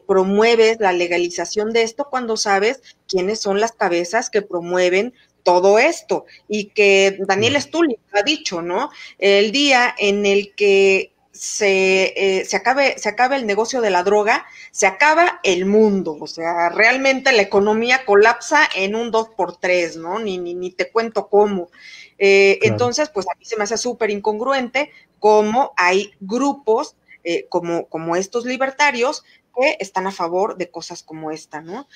promueves la legalización de esto cuando sabes quiénes son las cabezas que promueven todo esto y que Daniel mm. Stulli ha dicho, ¿no? El día en el que eh, se, acabe, se acabe el negocio de la droga, se acaba el mundo, o sea, realmente la economía colapsa en un 2 por 3 ¿no? Ni, ni, te cuento cómo. Eh, entonces, pues a mí se me hace súper incongruente cómo hay grupos eh, como, como estos libertarios que están a favor de cosas como esta, ¿no?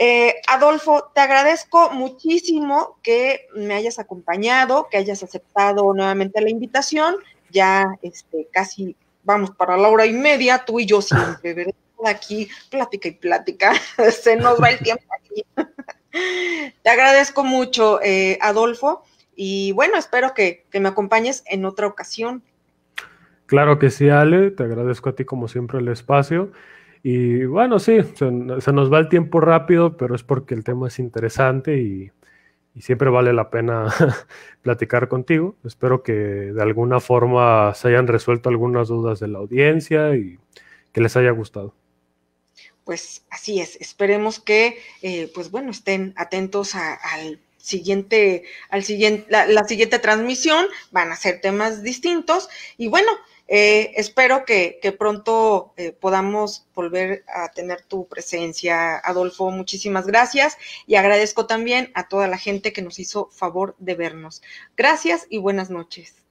Eh, Adolfo, te agradezco muchísimo que me hayas acompañado, que hayas aceptado nuevamente la invitación. Ya este, casi vamos para la hora y media, tú y yo siempre, ¿verdad? Aquí, plática y plática, se nos va el tiempo aquí. Te agradezco mucho, eh, Adolfo, y bueno, espero que, que me acompañes en otra ocasión. Claro que sí, Ale, te agradezco a ti como siempre el espacio. Y bueno, sí, se, nos va el tiempo rápido, pero es porque el tema es interesante y, siempre vale la pena platicar contigo. Espero que de alguna forma se hayan resuelto algunas dudas de la audiencia y que les haya gustado pues así es, esperemos que, eh, pues bueno, estén atentos a, al siguiente, al siguiente, la, siguiente transmisión, van a ser temas distintos y bueno, eh, espero que, pronto eh, podamos volver a tener tu presencia, Adolfo. Muchísimas gracias y agradezco también a toda la gente que nos hizo favor de vernos. Gracias y buenas noches.